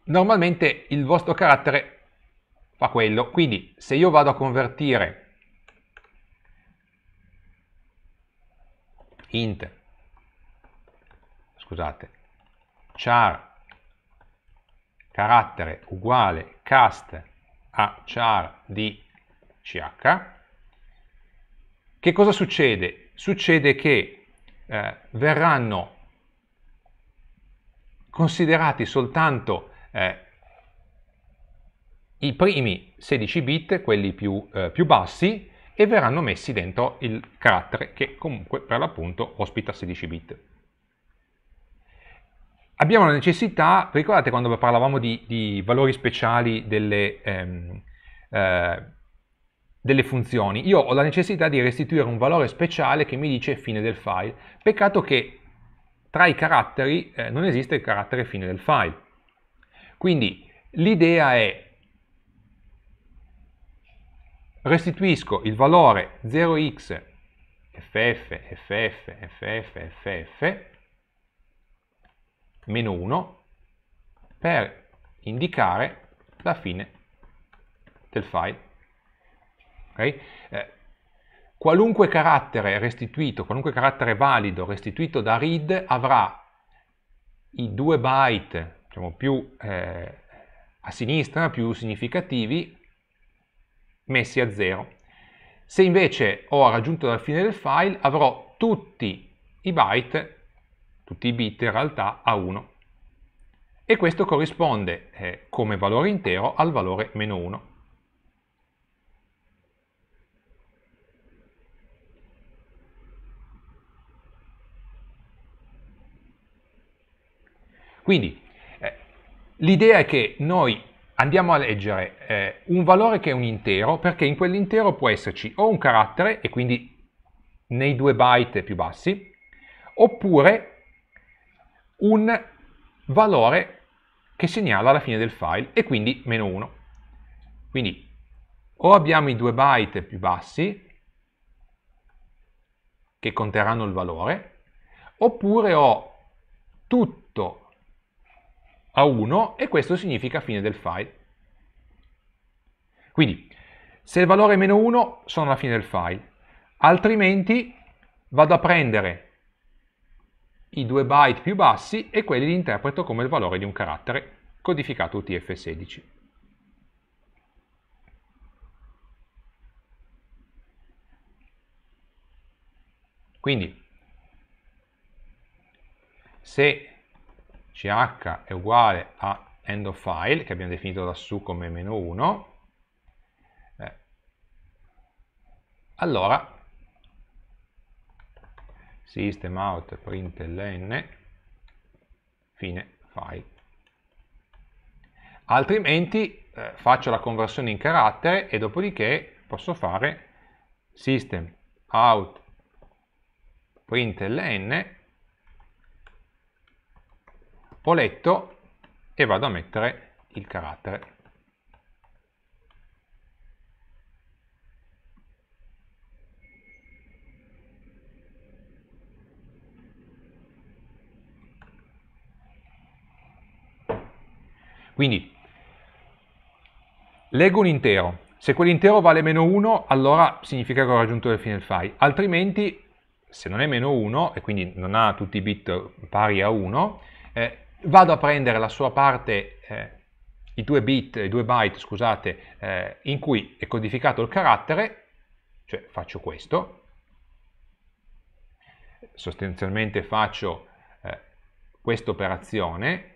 normalmente il vostro carattere fa quello, quindi se io vado a convertire int, scusate, char carattere uguale cast a char di ch, che cosa succede? Succede che eh, verranno considerati soltanto eh, i primi 16 bit, quelli più, eh, più, bassi, e verranno messi dentro il carattere che comunque per l'appunto ospita 16 bit abbiamo la necessità, ricordate quando parlavamo di, di valori speciali delle, ehm, eh, delle funzioni, io ho la necessità di restituire un valore speciale che mi dice fine del file, peccato che tra i caratteri eh, non esiste il carattere fine del file. Quindi l'idea è restituisco il valore 0x ff ff ff ff meno 1 per indicare la fine del file. Okay? Eh, qualunque carattere restituito, qualunque carattere valido restituito da read avrà i due byte diciamo, più eh, a sinistra, più significativi, messi a zero. Se invece ho raggiunto la fine del file avrò tutti i byte tutti i bit in realtà a 1 e questo corrisponde eh, come valore intero al valore meno 1. Quindi eh, l'idea è che noi andiamo a leggere eh, un valore che è un intero perché in quell'intero può esserci o un carattere e quindi nei due byte più bassi oppure un valore che segnala la fine del file e quindi meno 1. Quindi o abbiamo i due byte più bassi che conterranno il valore, oppure ho tutto a 1 e questo significa fine del file. Quindi se il valore è meno 1 sono la fine del file, altrimenti vado a prendere i due byte più bassi e quelli li interpreto come il valore di un carattere codificato UTF-16. Quindi, se ch è uguale a end of file, che abbiamo definito lassù come meno 1, eh, allora systemout println fine file altrimenti eh, faccio la conversione in carattere e dopodiché posso fare systemout println oletto e vado a mettere il carattere Quindi leggo un intero, se quell'intero vale meno 1 allora significa che ho raggiunto il fine file, altrimenti se non è meno 1 e quindi non ha tutti i bit pari a 1, eh, vado a prendere la sua parte, eh, i due bit, i 2 byte, scusate, eh, in cui è codificato il carattere, cioè faccio questo, sostanzialmente faccio eh, questa operazione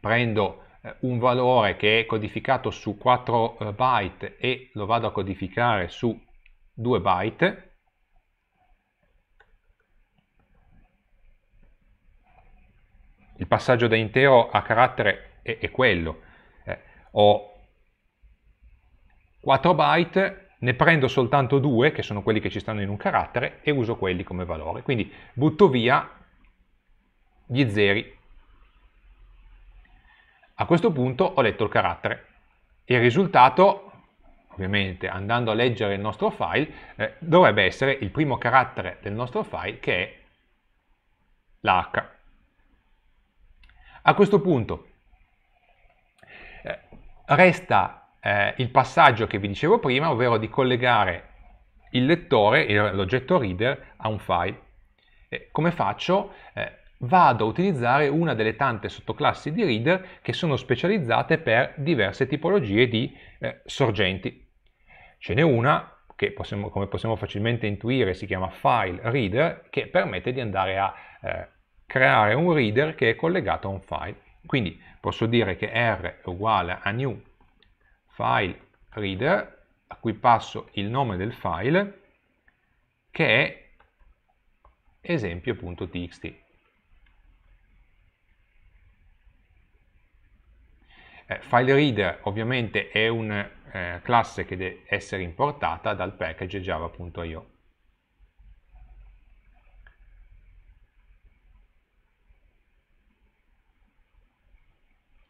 prendo eh, un valore che è codificato su 4 eh, byte e lo vado a codificare su 2 byte il passaggio da intero a carattere è, è quello eh, ho 4 byte ne prendo soltanto 2 che sono quelli che ci stanno in un carattere e uso quelli come valore quindi butto via gli zeri a questo punto ho letto il carattere. Il risultato, ovviamente andando a leggere il nostro file, eh, dovrebbe essere il primo carattere del nostro file che è l'H. A questo punto eh, resta eh, il passaggio che vi dicevo prima, ovvero di collegare il lettore, l'oggetto reader, a un file. Eh, come faccio? Eh, vado a utilizzare una delle tante sottoclassi di reader che sono specializzate per diverse tipologie di eh, sorgenti. Ce n'è una che possiamo, come possiamo facilmente intuire si chiama file reader che permette di andare a eh, creare un reader che è collegato a un file. Quindi posso dire che r è uguale a new file reader a cui passo il nome del file che è esempio.txt Eh, file ovviamente è una eh, classe che deve essere importata dal package java.io.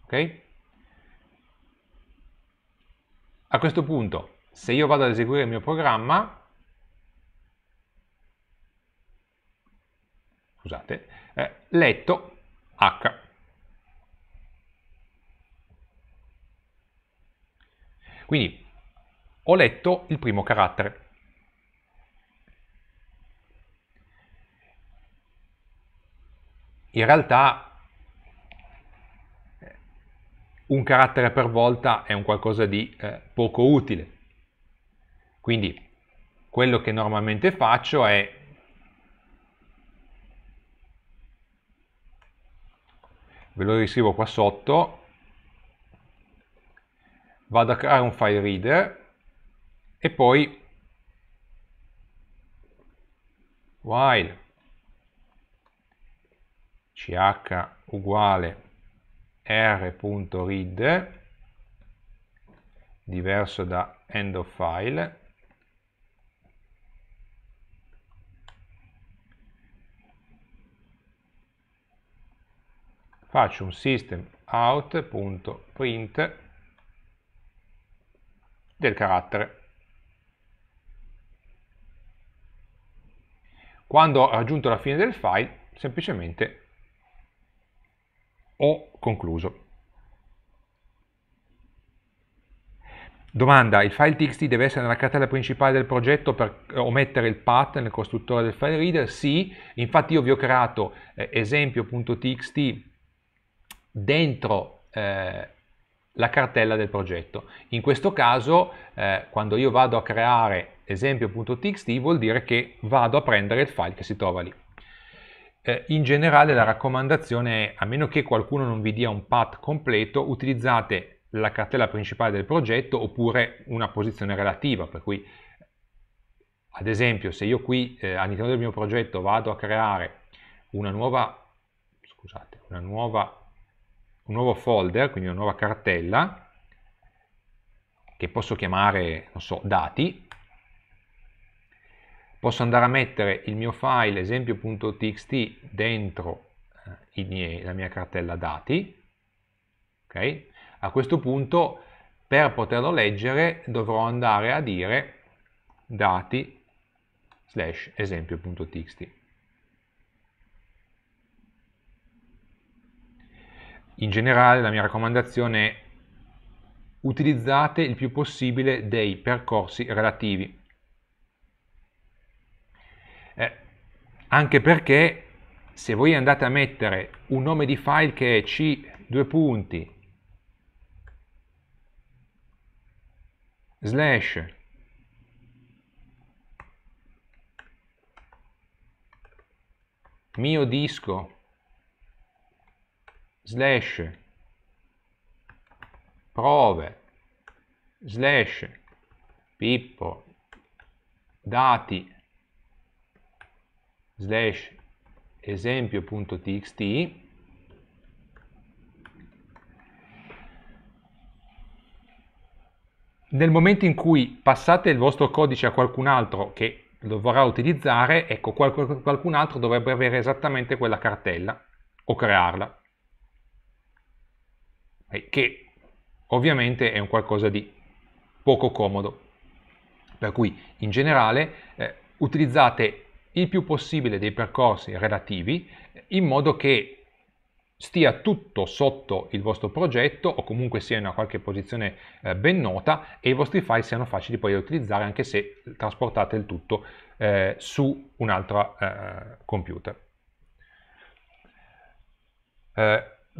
Ok? A questo punto, se io vado ad eseguire il mio programma, scusate, eh, letto h Quindi ho letto il primo carattere. In realtà un carattere per volta è un qualcosa di eh, poco utile. Quindi quello che normalmente faccio è ve lo riscrivo qua sotto vado a creare un file reader e poi while ch uguale r.read diverso da end of file faccio un system out.print del carattere. Quando ho raggiunto la fine del file, semplicemente ho concluso. Domanda, il file txt deve essere nella cartella principale del progetto per omettere il path nel costruttore del file reader? Sì, infatti io vi ho creato eh, esempio.txt dentro eh, la cartella del progetto. In questo caso, eh, quando io vado a creare esempio.txt, vuol dire che vado a prendere il file che si trova lì. Eh, in generale la raccomandazione è, a meno che qualcuno non vi dia un path completo, utilizzate la cartella principale del progetto oppure una posizione relativa, per cui ad esempio se io qui eh, all'interno del mio progetto vado a creare una nuova, scusate, una nuova un nuovo folder, quindi una nuova cartella, che posso chiamare, non so, dati, posso andare a mettere il mio file esempio.txt dentro eh, miei, la mia cartella dati, ok? A questo punto, per poterlo leggere, dovrò andare a dire dati slash esempio.txt. in generale la mia raccomandazione è utilizzate il più possibile dei percorsi relativi. Eh, anche perché se voi andate a mettere un nome di file che è c due punti slash mio disco slash prove slash pippo dati slash esempio.txt nel momento in cui passate il vostro codice a qualcun altro che lo vorrà utilizzare, ecco, qualcun altro dovrebbe avere esattamente quella cartella o crearla. Eh, che ovviamente è un qualcosa di poco comodo. Per cui in generale eh, utilizzate il più possibile dei percorsi relativi eh, in modo che stia tutto sotto il vostro progetto o comunque sia in una qualche posizione eh, ben nota e i vostri file siano facili poi da utilizzare anche se trasportate il tutto eh, su un altro eh, computer.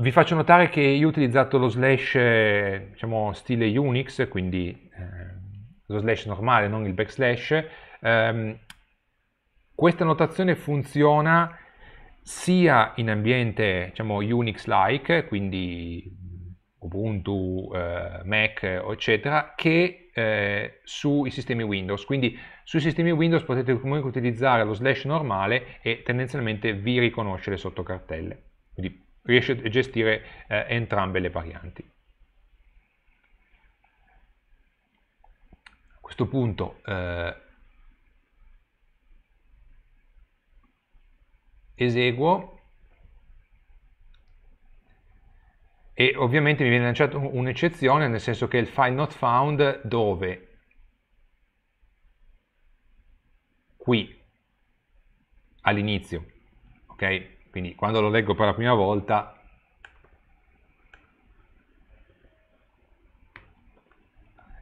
Vi faccio notare che io ho utilizzato lo slash eh, diciamo, stile Unix, quindi eh, lo slash normale, non il backslash. Eh, questa notazione funziona sia in ambiente diciamo, Unix-like, quindi Ubuntu, eh, Mac, eccetera, che eh, sui sistemi Windows. Quindi sui sistemi Windows potete comunque utilizzare lo slash normale e tendenzialmente vi riconosce le sottocartelle. Quindi riesce a gestire eh, entrambe le varianti. A questo punto eh, eseguo e ovviamente mi viene lanciata un'eccezione nel senso che il file not found dove qui all'inizio ok quindi quando lo leggo per la prima volta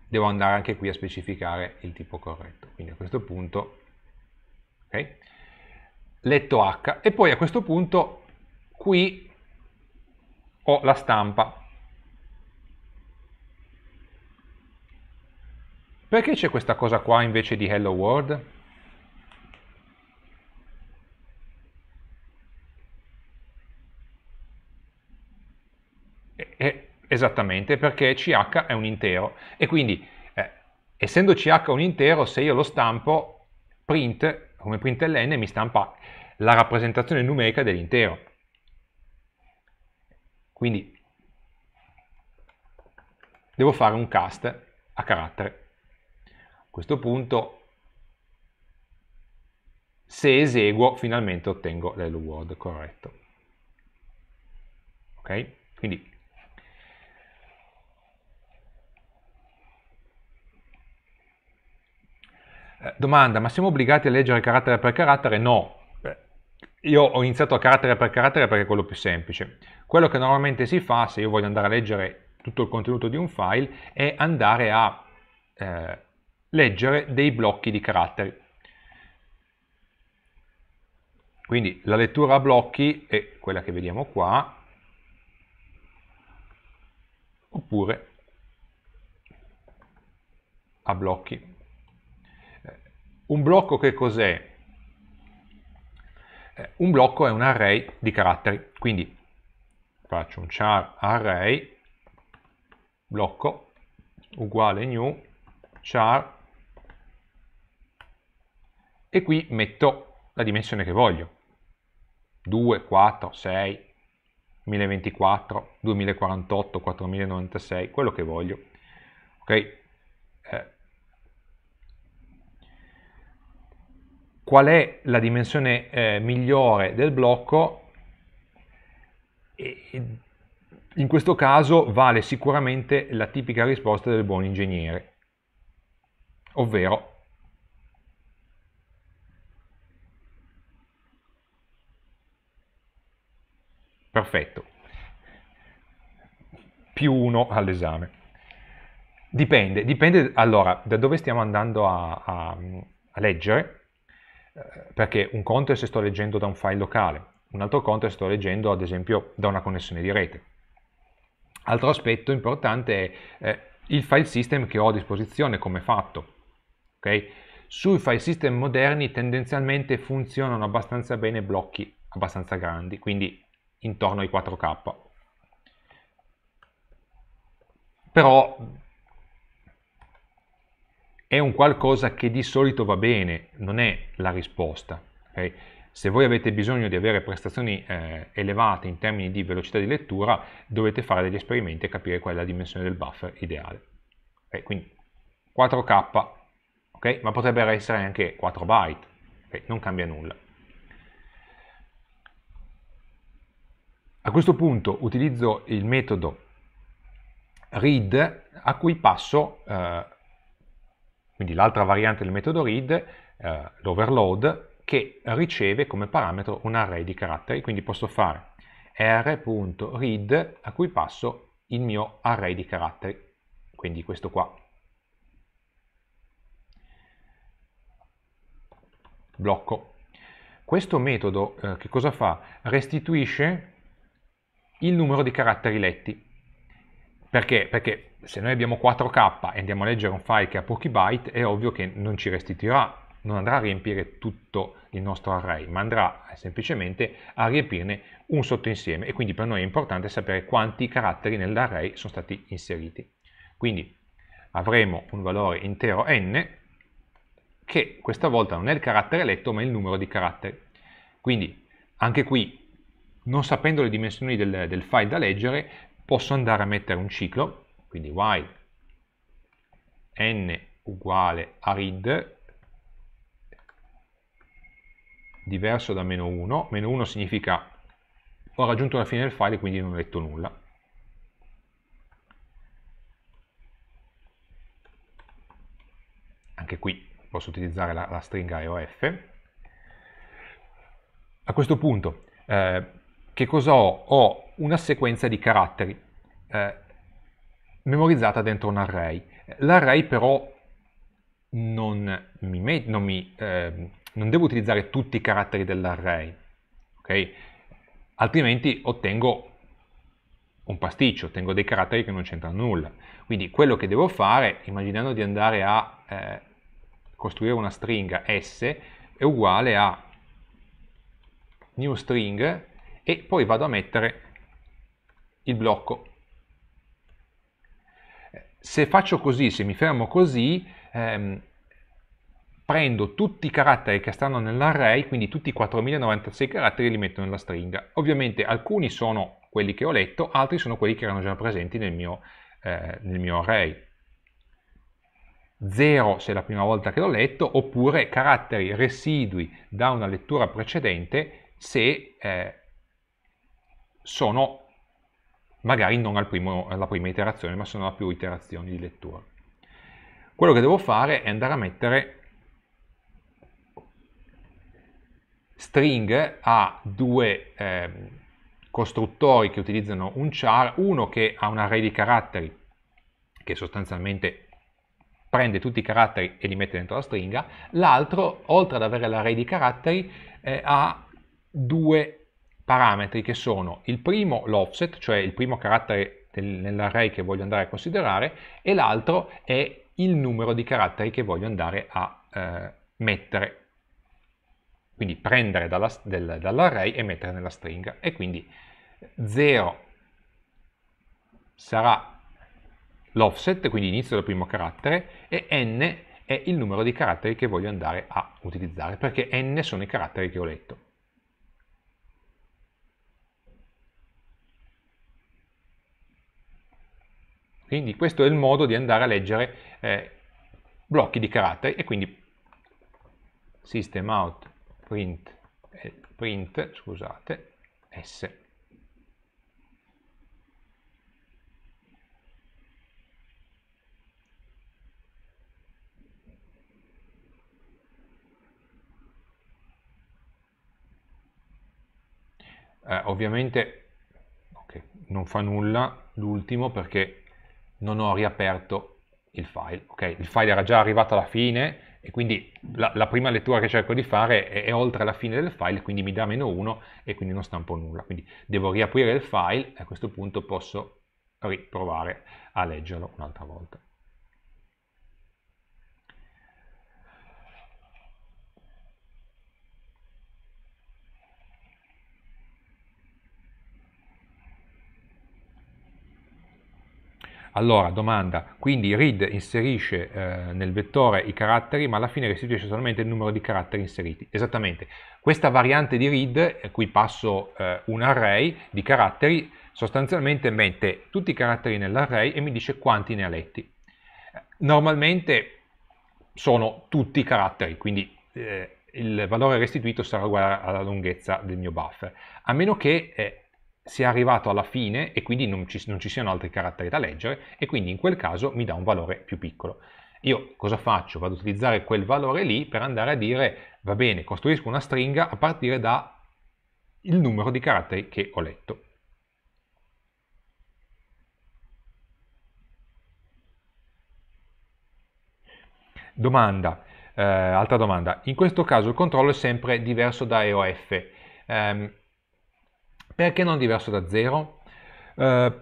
devo andare anche qui a specificare il tipo corretto. Quindi a questo punto, okay, letto H, e poi a questo punto qui ho la stampa. Perché c'è questa cosa qua invece di hello world? Esattamente, perché ch è un intero e quindi eh, essendo ch un intero, se io lo stampo, print, come println, mi stampa la rappresentazione numerica dell'intero. Quindi devo fare un cast a carattere. A questo punto, se eseguo, finalmente ottengo l'hello world corretto. Ok? Quindi domanda, ma siamo obbligati a leggere carattere per carattere? No. io ho iniziato a carattere per carattere perché è quello più semplice. Quello che normalmente si fa, se io voglio andare a leggere tutto il contenuto di un file, è andare a eh, leggere dei blocchi di caratteri. Quindi la lettura a blocchi è quella che vediamo qua, oppure a blocchi. Un blocco che cos'è? Eh, un blocco è un array di caratteri, quindi faccio un char array blocco uguale new char e qui metto la dimensione che voglio 2, 4, 6, 1024, 2048, 4096, quello che voglio ok? qual è la dimensione eh, migliore del blocco e, e in questo caso vale sicuramente la tipica risposta del buon ingegnere, ovvero perfetto, più uno all'esame. Dipende, dipende allora da dove stiamo andando a, a, a leggere perché un conto è se sto leggendo da un file locale, un altro conto è se sto leggendo ad esempio da una connessione di rete. Altro aspetto importante è eh, il file system che ho a disposizione, come fatto. Okay? Sui file system moderni tendenzialmente funzionano abbastanza bene blocchi abbastanza grandi, quindi intorno ai 4K. Però è un qualcosa che di solito va bene, non è la risposta. Okay? Se voi avete bisogno di avere prestazioni eh, elevate in termini di velocità di lettura, dovete fare degli esperimenti e capire qual è la dimensione del buffer ideale. Okay? Quindi 4K, okay? ma potrebbero essere anche 4 byte, non cambia nulla. A questo punto utilizzo il metodo read a cui passo eh, quindi l'altra variante del metodo read, eh, l'overload, che riceve come parametro un array di caratteri, quindi posso fare r.read a cui passo il mio array di caratteri, quindi questo qua. Blocco. Questo metodo eh, che cosa fa? Restituisce il numero di caratteri letti. Perché? Perché se noi abbiamo 4K e andiamo a leggere un file che ha pochi byte, è ovvio che non ci restituirà, non andrà a riempire tutto il nostro array, ma andrà eh, semplicemente a riempirne un sottoinsieme e quindi per noi è importante sapere quanti caratteri nell'array sono stati inseriti. Quindi avremo un valore intero n che questa volta non è il carattere letto ma il numero di caratteri. Quindi anche qui, non sapendo le dimensioni del, del file da leggere, posso andare a mettere un ciclo quindi while n uguale a read diverso da meno 1, meno 1 significa ho raggiunto la fine del file e quindi non ho letto nulla. Anche qui posso utilizzare la, la stringa EOF. A questo punto, eh, che cosa ho? Ho una sequenza di caratteri. Eh, memorizzata dentro un array. L'array però non mi, non, mi, eh, non devo utilizzare tutti i caratteri dell'array, okay? altrimenti ottengo un pasticcio, ottengo dei caratteri che non c'entrano nulla. Quindi quello che devo fare, immaginando di andare a eh, costruire una stringa s, è uguale a new string e poi vado a mettere il blocco se faccio così, se mi fermo così, ehm, prendo tutti i caratteri che stanno nell'array, quindi tutti i 4096 caratteri li metto nella stringa. Ovviamente alcuni sono quelli che ho letto, altri sono quelli che erano già presenti nel mio, eh, nel mio array. 0 se è la prima volta che l'ho letto, oppure caratteri residui da una lettura precedente se eh, sono magari non al primo, alla prima iterazione, ma sono a più iterazioni di lettura. Quello che devo fare è andare a mettere string a due eh, costruttori che utilizzano un char, uno che ha un array di caratteri che sostanzialmente prende tutti i caratteri e li mette dentro la stringa, l'altro, oltre ad avere l'array di caratteri, eh, ha due parametri che sono il primo l'offset, cioè il primo carattere nell'array che voglio andare a considerare, e l'altro è il numero di caratteri che voglio andare a eh, mettere quindi prendere dall'array dall e mettere nella stringa e quindi 0 sarà l'offset, quindi inizio del primo carattere e n è il numero di caratteri che voglio andare a utilizzare perché n sono i caratteri che ho letto Quindi questo è il modo di andare a leggere eh, blocchi di caratteri e quindi system out print, eh, print scusate, s. Eh, ovviamente okay, non fa nulla l'ultimo perché non ho riaperto il file. Okay? Il file era già arrivato alla fine e quindi la, la prima lettura che cerco di fare è, è, oltre la fine del file, quindi mi dà meno 1 e quindi non stampo nulla. Quindi devo riaprire il file e a questo punto posso riprovare a leggerlo un'altra volta. Allora, domanda, quindi read inserisce eh, nel vettore i caratteri, ma alla fine restituisce solamente il numero di caratteri inseriti. Esattamente. Questa variante di read, cui eh, passo eh, un array di caratteri, sostanzialmente mette tutti i caratteri nell'array e mi dice quanti ne ha letti. Normalmente sono tutti i caratteri, quindi eh, il valore restituito sarà uguale alla lunghezza del mio buffer, a meno che eh, sia arrivato alla fine e quindi non ci, non ci siano altri caratteri da leggere e quindi in quel caso mi dà un valore più piccolo. Io cosa faccio? Vado ad utilizzare quel valore lì per andare a dire, va bene, costruisco una stringa a partire dal numero di caratteri che ho letto. Domanda, eh, altra domanda, in questo caso il controllo è sempre diverso da EOF. Um, ehm, perché non diverso da zero? Eh,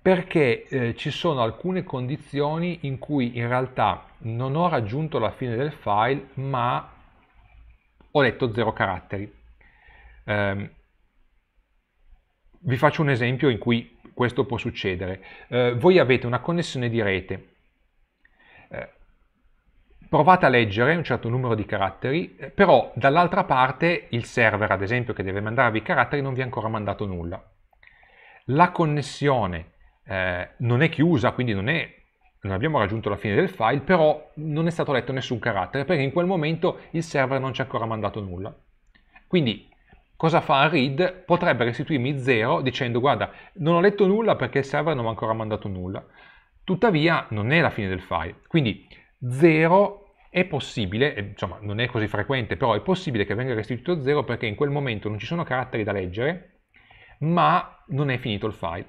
perché eh, ci sono alcune condizioni in cui in realtà non ho raggiunto la fine del file ma ho letto zero caratteri. Eh, vi faccio un esempio in cui questo può succedere. Eh, voi avete una connessione di rete provate a leggere un certo numero di caratteri, eh, però dall'altra parte il server, ad esempio, che deve mandarvi i caratteri non vi ha ancora mandato nulla. La connessione eh, non è chiusa, quindi non, è, non, abbiamo raggiunto la fine del file, però non è stato letto nessun carattere, perché in quel momento il server non ci ha ancora mandato nulla. Quindi cosa fa read? Potrebbe restituirmi 0 dicendo guarda, non ho letto nulla perché il server non mi ha ancora mandato nulla. Tuttavia non è la fine del file, quindi 0 è possibile, insomma non è così frequente, però è possibile che venga restituito 0 perché in quel momento non ci sono caratteri da leggere, ma non è finito il file.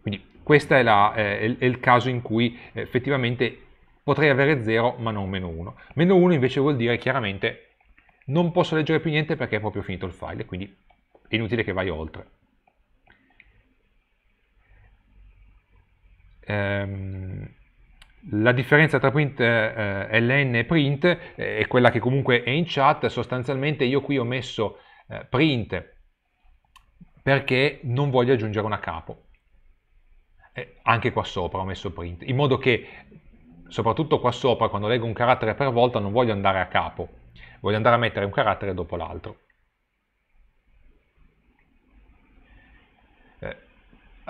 Quindi questo è, la, eh, è il caso in cui eh, effettivamente potrei avere 0 ma non meno 1. Meno 1 invece vuol dire chiaramente non posso leggere più niente perché è proprio finito il file, quindi è inutile che vai oltre. Ehm la differenza tra print eh, eh ln e print eh, è quella che comunque è in chat, sostanzialmente io qui ho messo eh, print perché non voglio aggiungere una capo. Eh, anche qua sopra ho messo print, in modo che soprattutto qua sopra quando leggo un carattere per volta non voglio andare a capo, voglio andare a mettere un carattere dopo l'altro.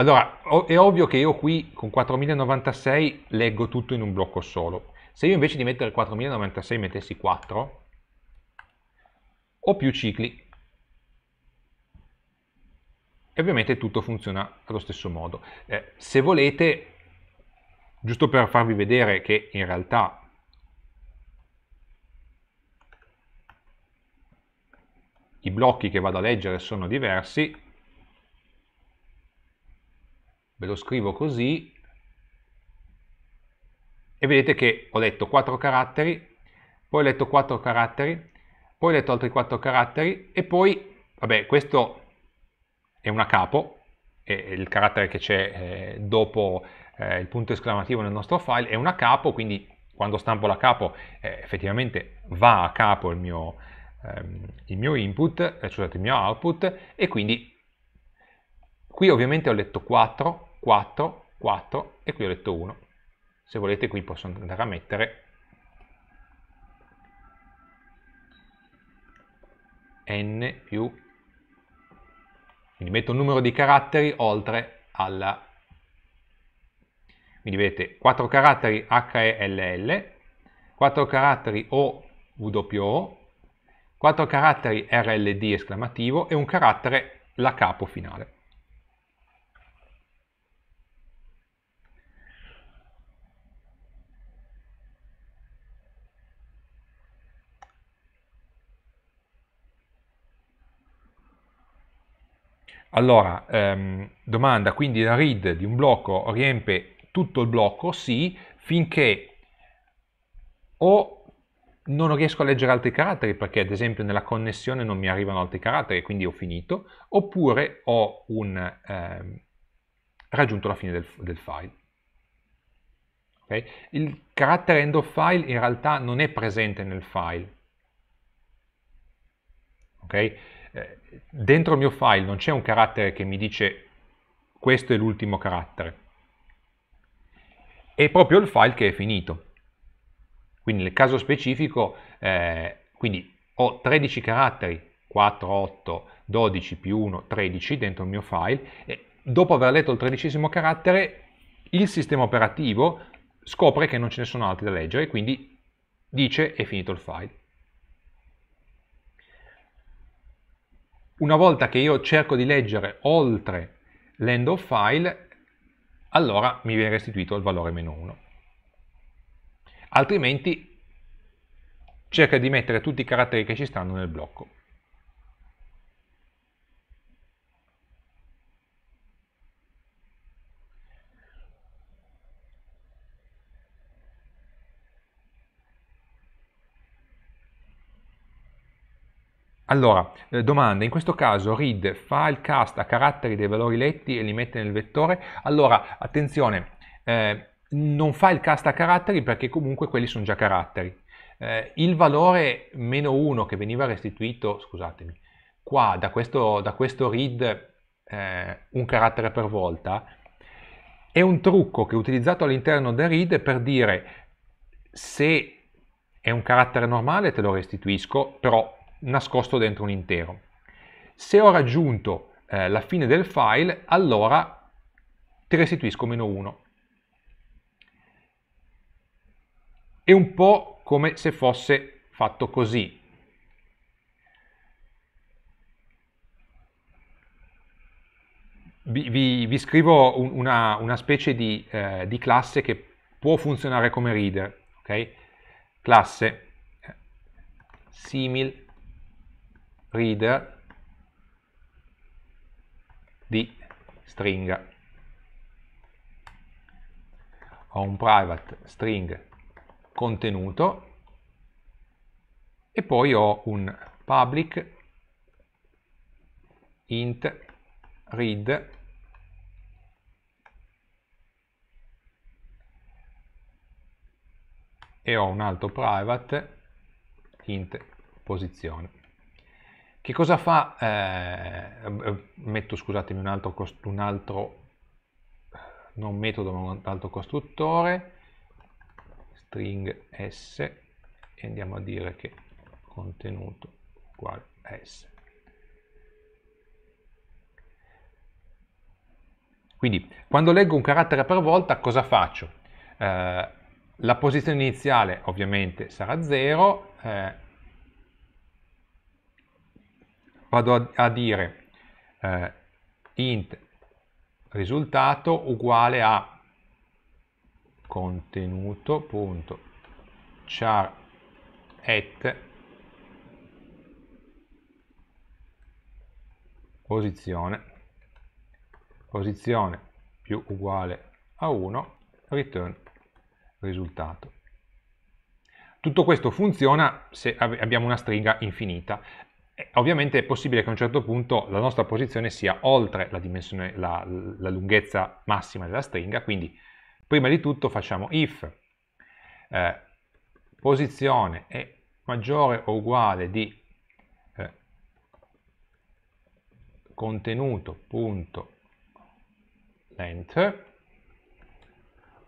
Allora, è ovvio che io qui con 4096 leggo tutto in un blocco solo. Se io invece di mettere 4096 mettessi 4, ho più cicli. E ovviamente tutto funziona allo stesso modo. Eh, se volete, giusto per farvi vedere che in realtà i blocchi che vado a leggere sono diversi, ve lo scrivo così e vedete che ho letto 4 caratteri, poi ho letto 4 caratteri, poi ho letto altri 4 caratteri e poi, vabbè, questo è una capo, è il carattere che c'è eh, dopo eh, il punto esclamativo nel nostro file, è una capo, quindi quando stampo la capo eh, effettivamente va a capo il mio, ehm, il mio input, eh, scusate, il mio output e quindi qui ovviamente ho letto 4, 4, 4 e qui ho detto 1. Se volete qui posso andare a mettere n più, quindi metto un numero di caratteri oltre alla, quindi vedete 4 caratteri HELL, 4 caratteri o OWO, 4 caratteri RLD esclamativo e un carattere la capo finale. Allora, ehm, domanda, quindi la read di un blocco riempie tutto il blocco? Sì, finché o non riesco a leggere altri caratteri perché ad esempio nella connessione non mi arrivano altri caratteri, quindi ho finito, oppure ho un, ehm, raggiunto la fine del, del file. Okay? Il carattere end of file in realtà non è presente nel file. Okay? Eh, dentro il mio file non c'è un carattere che mi dice questo è l'ultimo carattere, è proprio il file che è finito. Quindi nel caso specifico, eh, quindi ho 13 caratteri, 4, 8, 12 più 1, 13 dentro il mio file, e dopo aver letto il tredicesimo carattere, il sistema operativo scopre che non ce ne sono altri da leggere, quindi dice è finito il file. una volta che io cerco di leggere oltre l'end of file, allora mi viene restituito il valore meno 1. Altrimenti cerca di mettere tutti i caratteri che ci stanno nel blocco. Allora, eh, domanda, in questo caso read fa il cast a caratteri dei valori letti e li mette nel vettore? Allora, attenzione, eh, non fa il cast a caratteri perché comunque quelli sono già caratteri. Eh, il valore meno 1 che veniva restituito, scusatemi, qua da questo, da questo read eh, un carattere per volta, è un trucco che è utilizzato all'interno del read per dire se è un carattere normale te lo restituisco, però nascosto dentro un intero. Se ho raggiunto eh, la fine del file, allora ti restituisco meno 1. È un po' come se fosse fatto così. Vi, vi, vi scrivo un, una, una, specie di, eh, di, classe che può funzionare come reader, ok? Classe eh, simil reader di stringa ho un private string contenuto e poi ho un public int read e ho un altro private int posizione che cosa fa, eh, eh, metto scusatemi un altro, un altro, non metodo ma un altro costruttore, string s e andiamo a dire che contenuto uguale s. Quindi quando leggo un carattere per volta cosa faccio? Eh, la posizione iniziale ovviamente sarà 0, eh, vado a, a dire eh, int risultato uguale a contenuto.char at posizione posizione più uguale a 1 return risultato tutto questo funziona se abbiamo una stringa infinita eh, ovviamente è possibile che a un certo punto la nostra posizione sia oltre la, la, la lunghezza massima della stringa, quindi prima di tutto facciamo if eh, posizione è maggiore o uguale di eh, contenuto.length,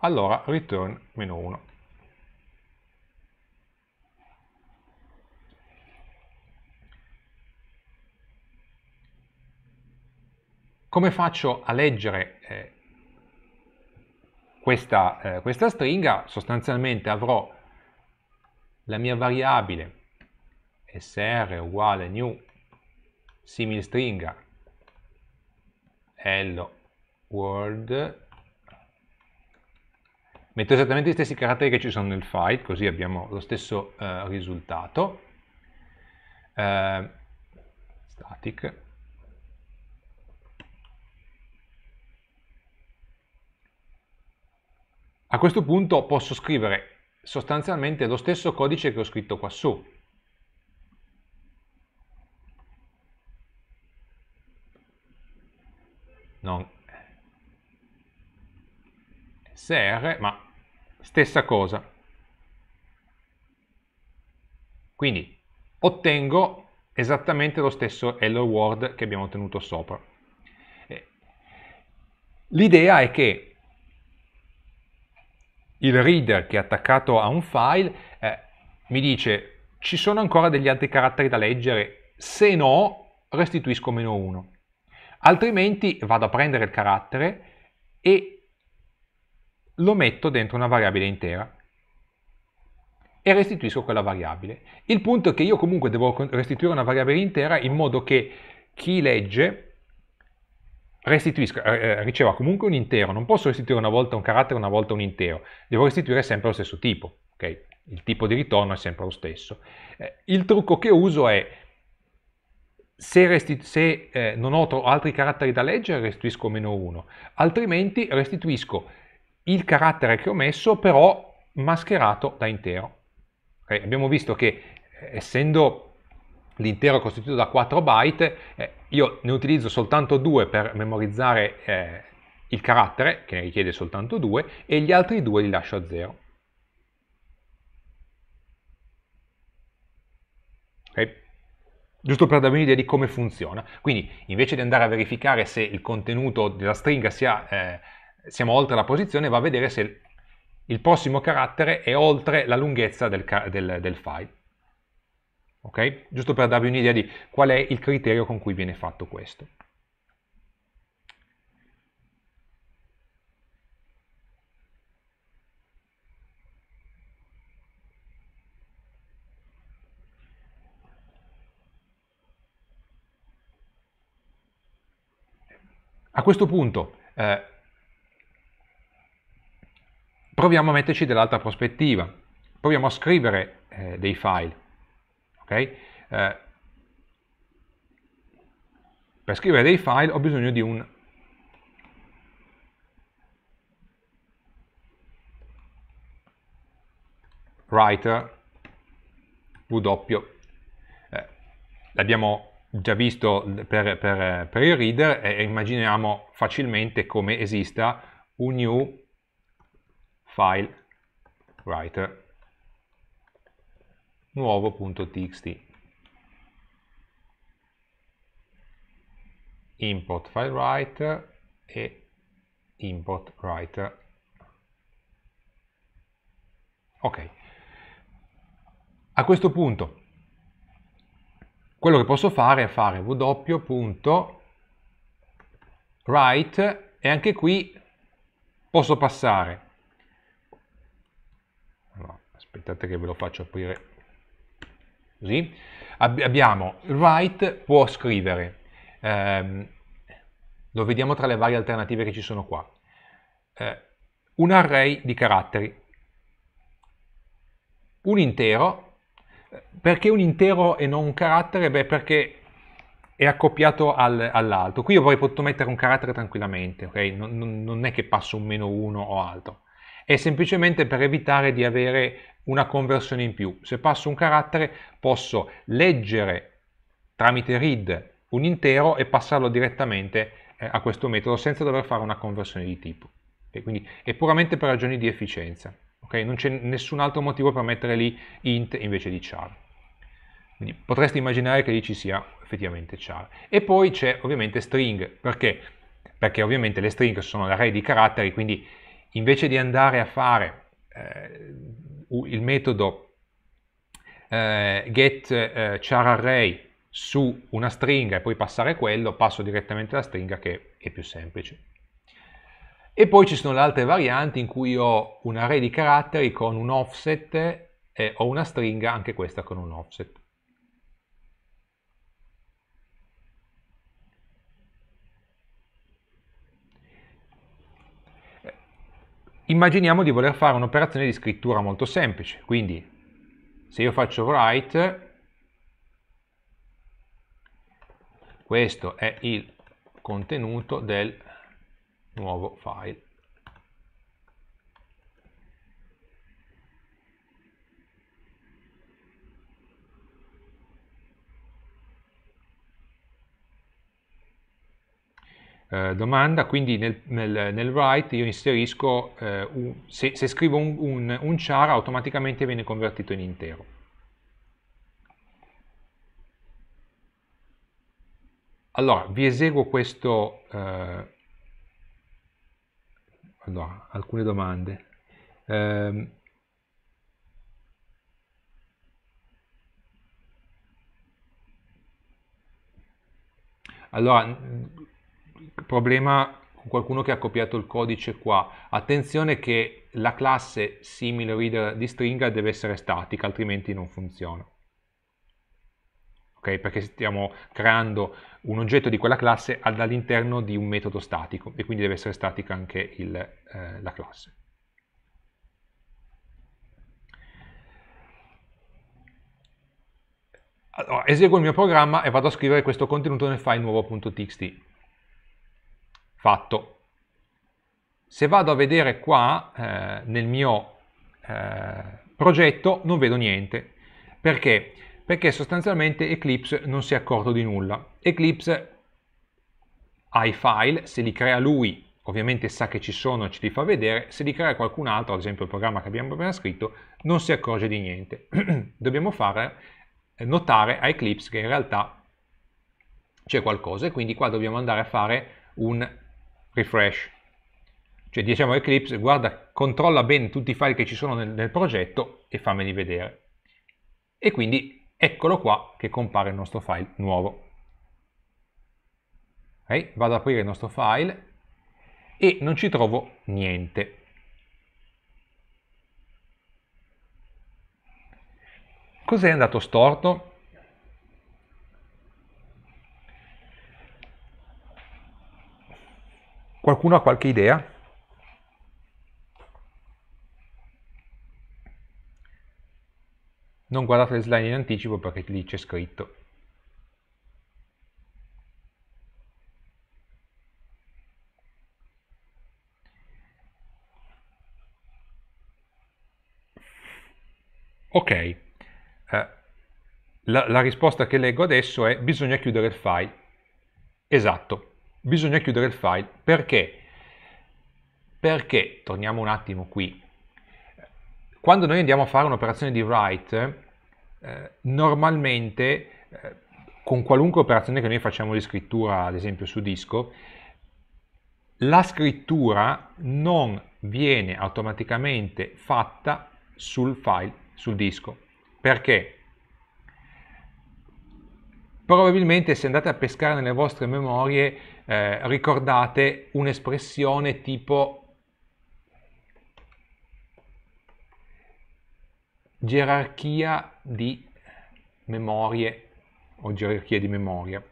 allora return meno 1. Come faccio a leggere eh, questa, eh, questa stringa? Sostanzialmente avrò la mia variabile sr uguale new simil stringa hello world metto esattamente gli stessi caratteri che ci sono nel file così abbiamo lo stesso eh, risultato eh, static A questo punto posso scrivere sostanzialmente lo stesso codice che ho scritto qua su. Non SR, ma stessa cosa. Quindi ottengo esattamente lo stesso hello world che abbiamo ottenuto sopra. Eh, l'idea è che il reader che è attaccato a un file eh, mi dice ci sono ancora degli altri caratteri da leggere, se no restituisco meno 1. Altrimenti vado a prendere il carattere e lo metto dentro una variabile intera e restituisco quella variabile. Il punto è che io comunque devo restituire una variabile intera in modo che chi legge eh, eh riceva comunque un intero, non posso restituire una volta un carattere, una volta un intero, devo restituire sempre lo stesso tipo, okay? il tipo di ritorno è sempre lo stesso. Eh, il trucco che uso è, se, se eh, non ho altri caratteri da leggere restituisco meno 1, altrimenti restituisco il carattere che ho messo però mascherato da intero. Okay? Abbiamo visto che eh, essendo l'intero costituito da 4 byte, eh, io ne utilizzo soltanto due per memorizzare eh, il carattere, che ne richiede soltanto due, e gli altri due li lascio a zero. Okay. Giusto per darvi un'idea di come funziona. Quindi invece di andare a verificare se il contenuto della stringa sia, eh, siamo oltre la posizione, va a vedere se il prossimo carattere è oltre la lunghezza del, del, del file ok? Giusto per darvi un'idea di qual è il criterio con cui viene fatto questo. A questo punto eh, proviamo a metterci dell'altra prospettiva, proviamo a scrivere eh, dei file. Okay? Eh, per scrivere dei file ho bisogno di un writer W. Eh, l'abbiamo già visto per, per, per, il reader e immaginiamo facilmente come esista un new file writer nuovo.txt. Import file writer e import writer. Ok. A questo punto quello che posso fare è fare w.write e anche qui posso passare. aspettate che ve lo faccio aprire Così. abbiamo write può scrivere, ehm, lo vediamo tra le varie alternative che ci sono qua, eh, un array di caratteri, un intero, perché un intero e non un carattere? Beh, perché è accoppiato al, all'altro. Qui io avrei potuto mettere un carattere tranquillamente, ok? Non, non, è che passo un meno uno o altro. È semplicemente per evitare di avere una conversione in più. Se passo un carattere posso leggere tramite read un intero e passarlo direttamente eh, a questo metodo senza dover fare una conversione di tipo. E quindi è puramente per ragioni di efficienza. Okay? Non c'è nessun altro motivo per mettere lì int invece di char. Quindi potreste immaginare che lì ci sia effettivamente char. E poi c'è ovviamente string, perché? Perché ovviamente le string sono l'array di caratteri, quindi invece di andare a fare eh, il metodo eh, get eh, char array su una stringa e poi passare quello, passo direttamente la stringa che è più semplice. E poi ci sono le altre varianti in cui ho un array di caratteri con un offset eh, o una stringa, anche questa con un offset. immaginiamo di voler fare un'operazione di scrittura molto semplice, quindi se io faccio write, questo è il contenuto del nuovo file. Eh, domanda, quindi nel, nel, nel, write io inserisco, eh, un, se, se, scrivo un, un, un char automaticamente viene convertito in intero. Allora, vi eseguo questo, eh, allora, alcune domande. Eh, allora, problema con qualcuno che ha copiato il codice qua. Attenzione che la classe SimileReader di stringa deve essere statica, altrimenti non funziona. Okay, perché stiamo creando un oggetto di quella classe all'interno di un metodo statico e quindi deve essere statica anche il, eh, la classe. Allora, eseguo il mio programma e vado a scrivere questo contenuto nel file nuovo.txt fatto. Se vado a vedere qua eh, nel mio eh, progetto non vedo niente. Perché? Perché sostanzialmente Eclipse non si è accorto di nulla. Eclipse ha i file, se li crea lui ovviamente sa che ci sono e ce li fa vedere, se li crea qualcun altro, ad esempio il programma che abbiamo appena scritto, non si accorge di niente. Dobbiamo fare eh, notare a Eclipse che in realtà c'è qualcosa e quindi qua dobbiamo andare a fare un refresh. Cioè diciamo Eclipse, guarda, controlla bene tutti i file che ci sono nel, nel progetto e fammeli vedere. E quindi eccolo qua che compare il nostro file nuovo. Okay? Vado ad aprire il nostro file e non ci trovo niente. Cos'è andato storto? Qualcuno ha qualche idea? Non guardate le slide in anticipo perché lì c'è scritto. Ok, eh, la, la risposta che leggo adesso è bisogna chiudere il file. Esatto, bisogna chiudere il file. Perché? Perché, torniamo un attimo qui, quando noi andiamo a fare un'operazione di write, eh, normalmente eh, con qualunque operazione che noi facciamo di scrittura, ad esempio su disco, la scrittura non viene automaticamente fatta sul file, sul disco. Perché? Probabilmente se andate a pescare nelle vostre memorie eh, ricordate un'espressione tipo gerarchia di memorie o gerarchia di memoria.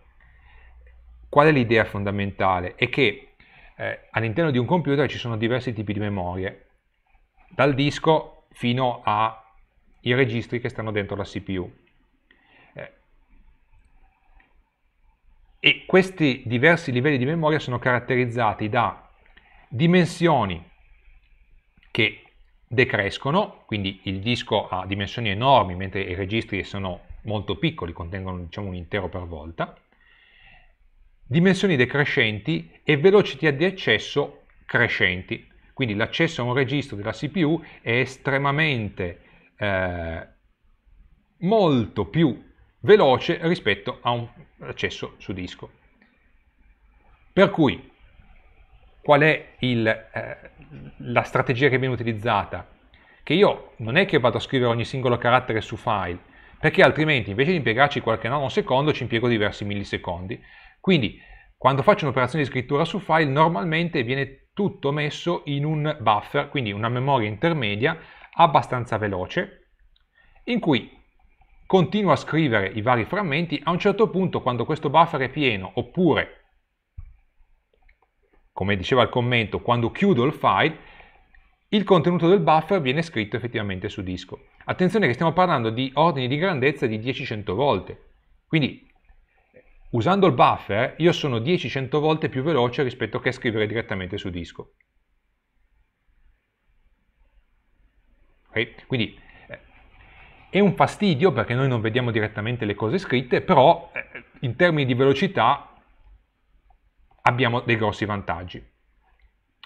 Qual è l'idea fondamentale? È che eh, all'interno di un computer ci sono diversi tipi di memorie, dal disco fino ai registri che stanno dentro la CPU. e questi diversi livelli di memoria sono caratterizzati da dimensioni che decrescono, quindi il disco ha dimensioni enormi mentre i registri sono molto piccoli, contengono diciamo, un intero per volta, dimensioni decrescenti e velocità di accesso crescenti, quindi l'accesso a un registro della CPU è estremamente eh, molto più veloce rispetto a un accesso su disco. Per cui, qual è il, eh, la strategia che viene utilizzata? Che io non è che vado a scrivere ogni singolo carattere su file, perché altrimenti invece di impiegarci qualche nanosecondo ci impiego diversi millisecondi. Quindi, quando faccio un'operazione di scrittura su file, normalmente viene tutto messo in un buffer, quindi una memoria intermedia abbastanza veloce, in cui continuo a scrivere i vari frammenti, a un certo punto quando questo buffer è pieno, oppure, come diceva il commento, quando chiudo il file, il contenuto del buffer viene scritto effettivamente su disco. Attenzione che stiamo parlando di ordini di grandezza di 10-100 volte, quindi usando il buffer io sono 10-100 volte più veloce rispetto che a scrivere direttamente su disco. Okay? Quindi è un fastidio perché noi non vediamo direttamente le cose scritte, però eh, in termini di velocità abbiamo dei grossi vantaggi.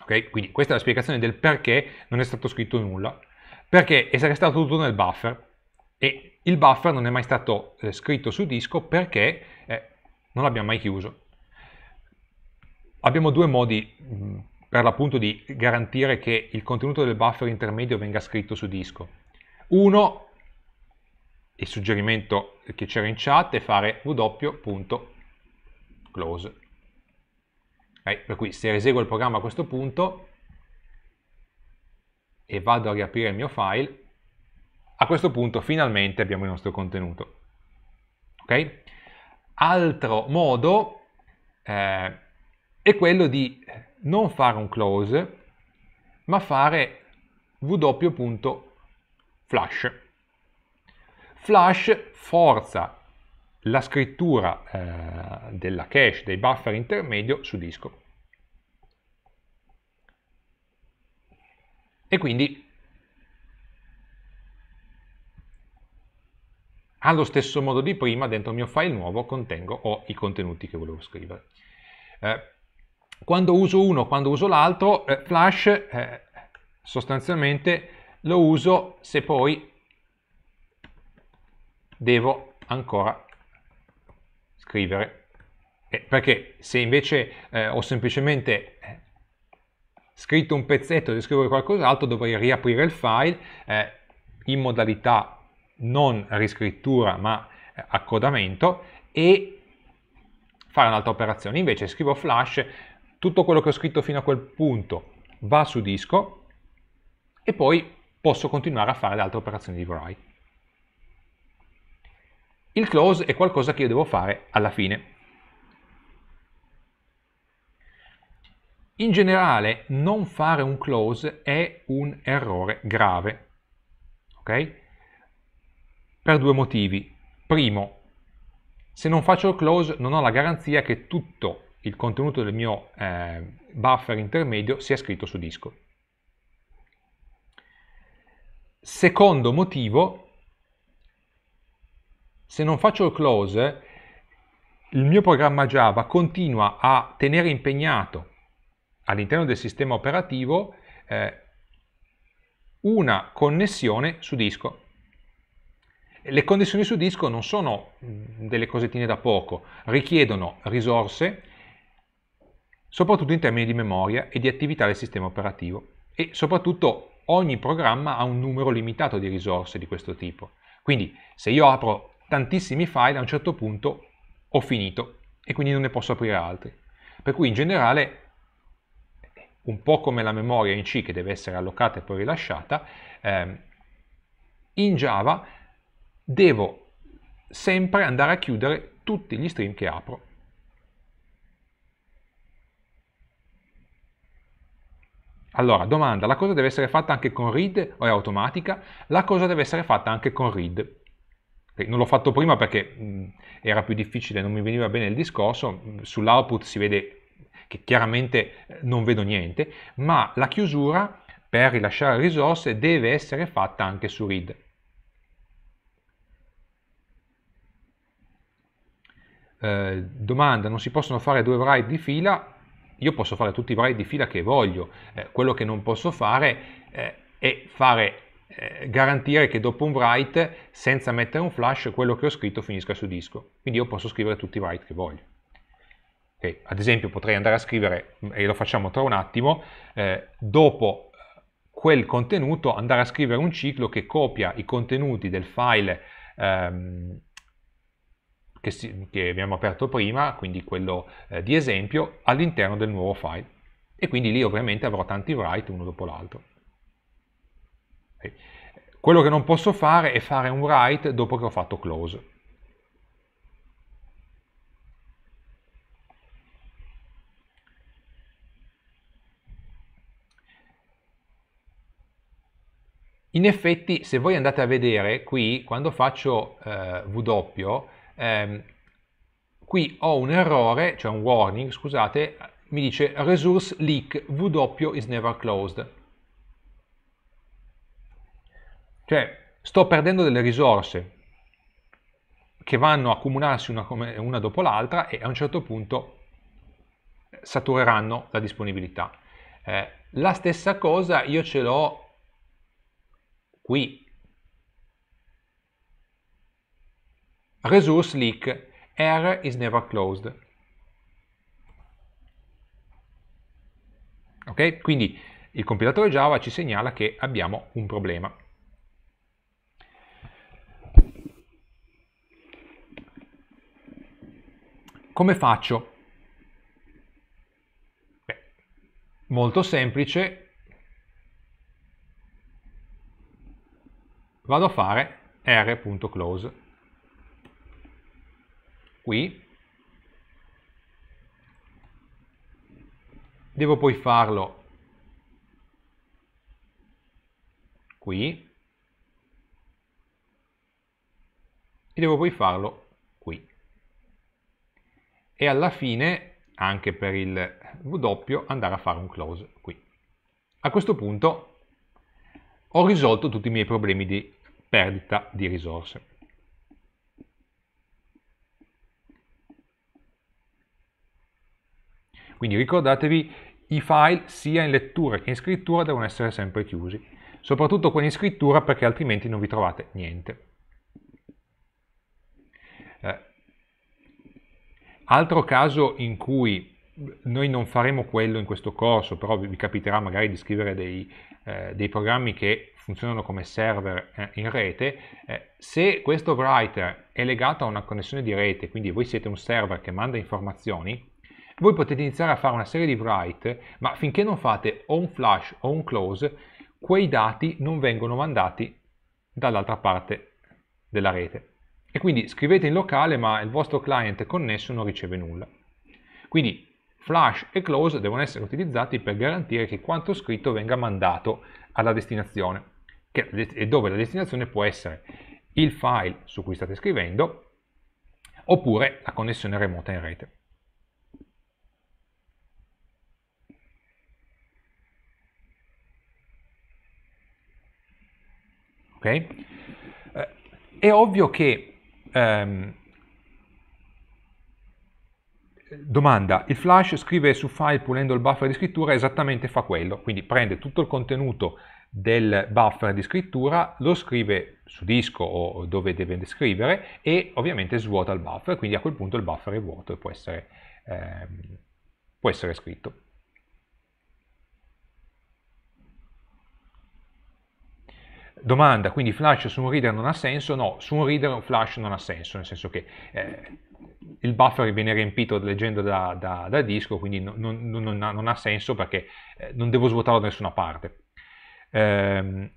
Okay? Quindi questa è la spiegazione del perché non è stato scritto nulla, perché è stato tutto nel buffer e il buffer non è mai stato eh, scritto su disco perché eh, non l'abbiamo mai chiuso. Abbiamo due modi mm, per l'appunto di garantire che il contenuto del buffer intermedio venga scritto su disco. Uno il suggerimento che c'era in chat è fare w.close. Okay, per cui se eseguo il programma a questo punto e vado a riaprire il mio file, a questo punto finalmente abbiamo il nostro contenuto. Okay? Altro modo eh, è quello di non fare un close, ma fare w.flash Flash forza la scrittura eh, della cache, dei buffer intermedio su disco. E quindi allo stesso modo di prima, dentro il mio file nuovo contengo ho i contenuti che volevo scrivere. Eh, quando uso uno, quando uso l'altro, eh, Flash eh, sostanzialmente lo uso se poi devo ancora scrivere. Eh, perché se invece eh, ho semplicemente eh, scritto un pezzetto e devo scrivere qualcos'altro, dovrei riaprire il file eh, in modalità non riscrittura ma eh, accodamento e fare un'altra operazione. Invece scrivo flash, tutto quello che ho scritto fino a quel punto va su disco e poi posso continuare a fare le altre operazioni di write. Il close è qualcosa che io devo fare alla fine. In generale non fare un close è un errore grave, ok? Per due motivi. Primo, se non faccio il close non ho la garanzia che tutto il contenuto del mio eh, buffer intermedio sia scritto su disco. Secondo motivo, se non faccio il close, il mio programma Java continua a tenere impegnato all'interno del sistema operativo eh, una connessione su disco. Le connessioni su disco non sono mm, delle cosettine da poco, richiedono risorse, soprattutto in termini di memoria e di attività del sistema operativo. E soprattutto ogni programma ha un numero limitato di risorse di questo tipo. Quindi se io apro tantissimi file, a un certo punto ho finito e quindi non ne posso aprire altri. Per cui in generale, un po' come la memoria in C che deve essere allocata e poi rilasciata, ehm, in Java devo sempre andare a chiudere tutti gli stream che apro. Allora, domanda, la cosa deve essere fatta anche con read o è automatica? La cosa deve essere fatta anche con read non l'ho fatto prima perché mh, era più difficile, non mi veniva bene il discorso, sull'output si vede che chiaramente eh, non vedo niente, ma la chiusura per rilasciare risorse deve essere fatta anche su read. Eh, domanda, non si possono fare due write di fila? Io posso fare tutti i write di fila che voglio, eh, quello che non posso fare eh, è fare eh, garantire che dopo un write, senza mettere un flash, quello che ho scritto finisca su disco. Quindi io posso scrivere tutti i write che voglio. Okay. Ad esempio potrei andare a scrivere, mm, e lo facciamo tra un attimo, eh, dopo quel contenuto andare a scrivere un ciclo che copia i contenuti del file ehm, che, si, che, abbiamo aperto prima, quindi quello eh, di esempio, all'interno del nuovo file. E quindi lì ovviamente avrò tanti write uno dopo l'altro. Quello che non posso fare è fare un write dopo che ho fatto close. In effetti, se voi andate a vedere qui, quando faccio eh, W, ehm, qui ho un errore, cioè un warning, scusate, mi dice resource leak W is never closed. Cioè, sto perdendo delle risorse che vanno a accumularsi una, una dopo l'altra e a un certo punto satureranno la disponibilità. Eh, la stessa cosa io ce l'ho qui. Resource leak, error is never closed. Ok? Quindi il compilatore Java ci segnala che abbiamo un problema. Come faccio? Beh, molto semplice. Vado a fare r.close. Qui. Devo poi farlo qui e devo poi farlo e alla fine anche per il W andare a fare un close qui. A questo punto ho risolto tutti i miei problemi di perdita di risorse. Quindi ricordatevi, i file sia in lettura che in scrittura devono essere sempre chiusi, soprattutto quelli in scrittura perché altrimenti non vi trovate niente. Altro caso in cui noi non faremo quello in questo corso, però vi capiterà magari di scrivere dei, eh, dei programmi che funzionano come server eh, in rete, eh, se questo writer è legato a una connessione di rete, quindi voi siete un server che manda informazioni, voi potete iniziare a fare una serie di write, ma finché non fate o un flash o un close, quei dati non vengono mandati dall'altra parte della rete. E quindi scrivete in locale ma il vostro client connesso non riceve nulla. Quindi flash e close devono essere utilizzati per garantire che quanto scritto venga mandato alla destinazione che, e dove la destinazione può essere il file su cui state scrivendo oppure la connessione remota in rete. Okay? Eh, è ovvio che ehm, domanda, il flash scrive su file pulendo il buffer di scrittura, esattamente fa quello, quindi prende tutto il contenuto del buffer di scrittura, lo scrive su disco o dove deve scrivere e ovviamente svuota il buffer, quindi a quel punto il buffer è vuoto e può essere, ehm, può essere scritto. domanda, quindi flash su un reader non ha senso? No, su un reader un flash non ha senso, nel senso che eh, il buffer viene riempito leggendo da, da, da disco, quindi non, non, non, ha, non, ha, senso perché eh, non devo svuotarlo da nessuna parte. Eh,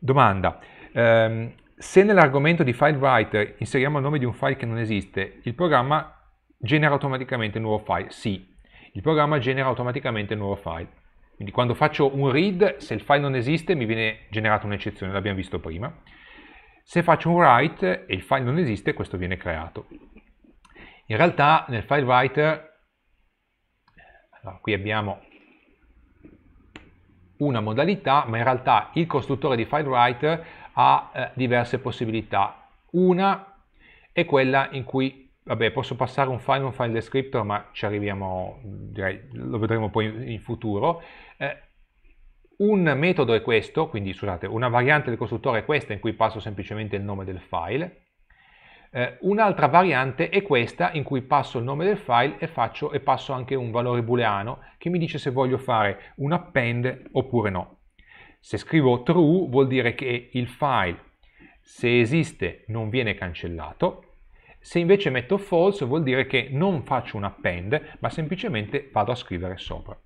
domanda, ehm, se nell'argomento di file writer inseriamo il nome di un file che non esiste, il programma genera automaticamente un nuovo file? Sì, il programma genera automaticamente un nuovo file. Quindi quando faccio un read, se il file non esiste, mi viene generata un'eccezione, l'abbiamo visto prima. Se faccio un write e il file non esiste, questo viene creato. In realtà nel file writer, allora, qui abbiamo una modalità, ma in realtà il costruttore di file writer ha eh, diverse possibilità. Una è quella in cui vabbè posso passare un file un file descriptor ma ci arriviamo direi lo vedremo poi in, futuro eh, un metodo è questo quindi scusate una variante del costruttore è questa in cui passo semplicemente il nome del file eh, un'altra variante è questa in cui passo il nome del file e, faccio, e passo anche un valore booleano che mi dice se voglio fare un append oppure no. Se scrivo true vuol dire che il file se esiste non viene cancellato se invece metto false vuol dire che non faccio un append, ma semplicemente vado a scrivere sopra.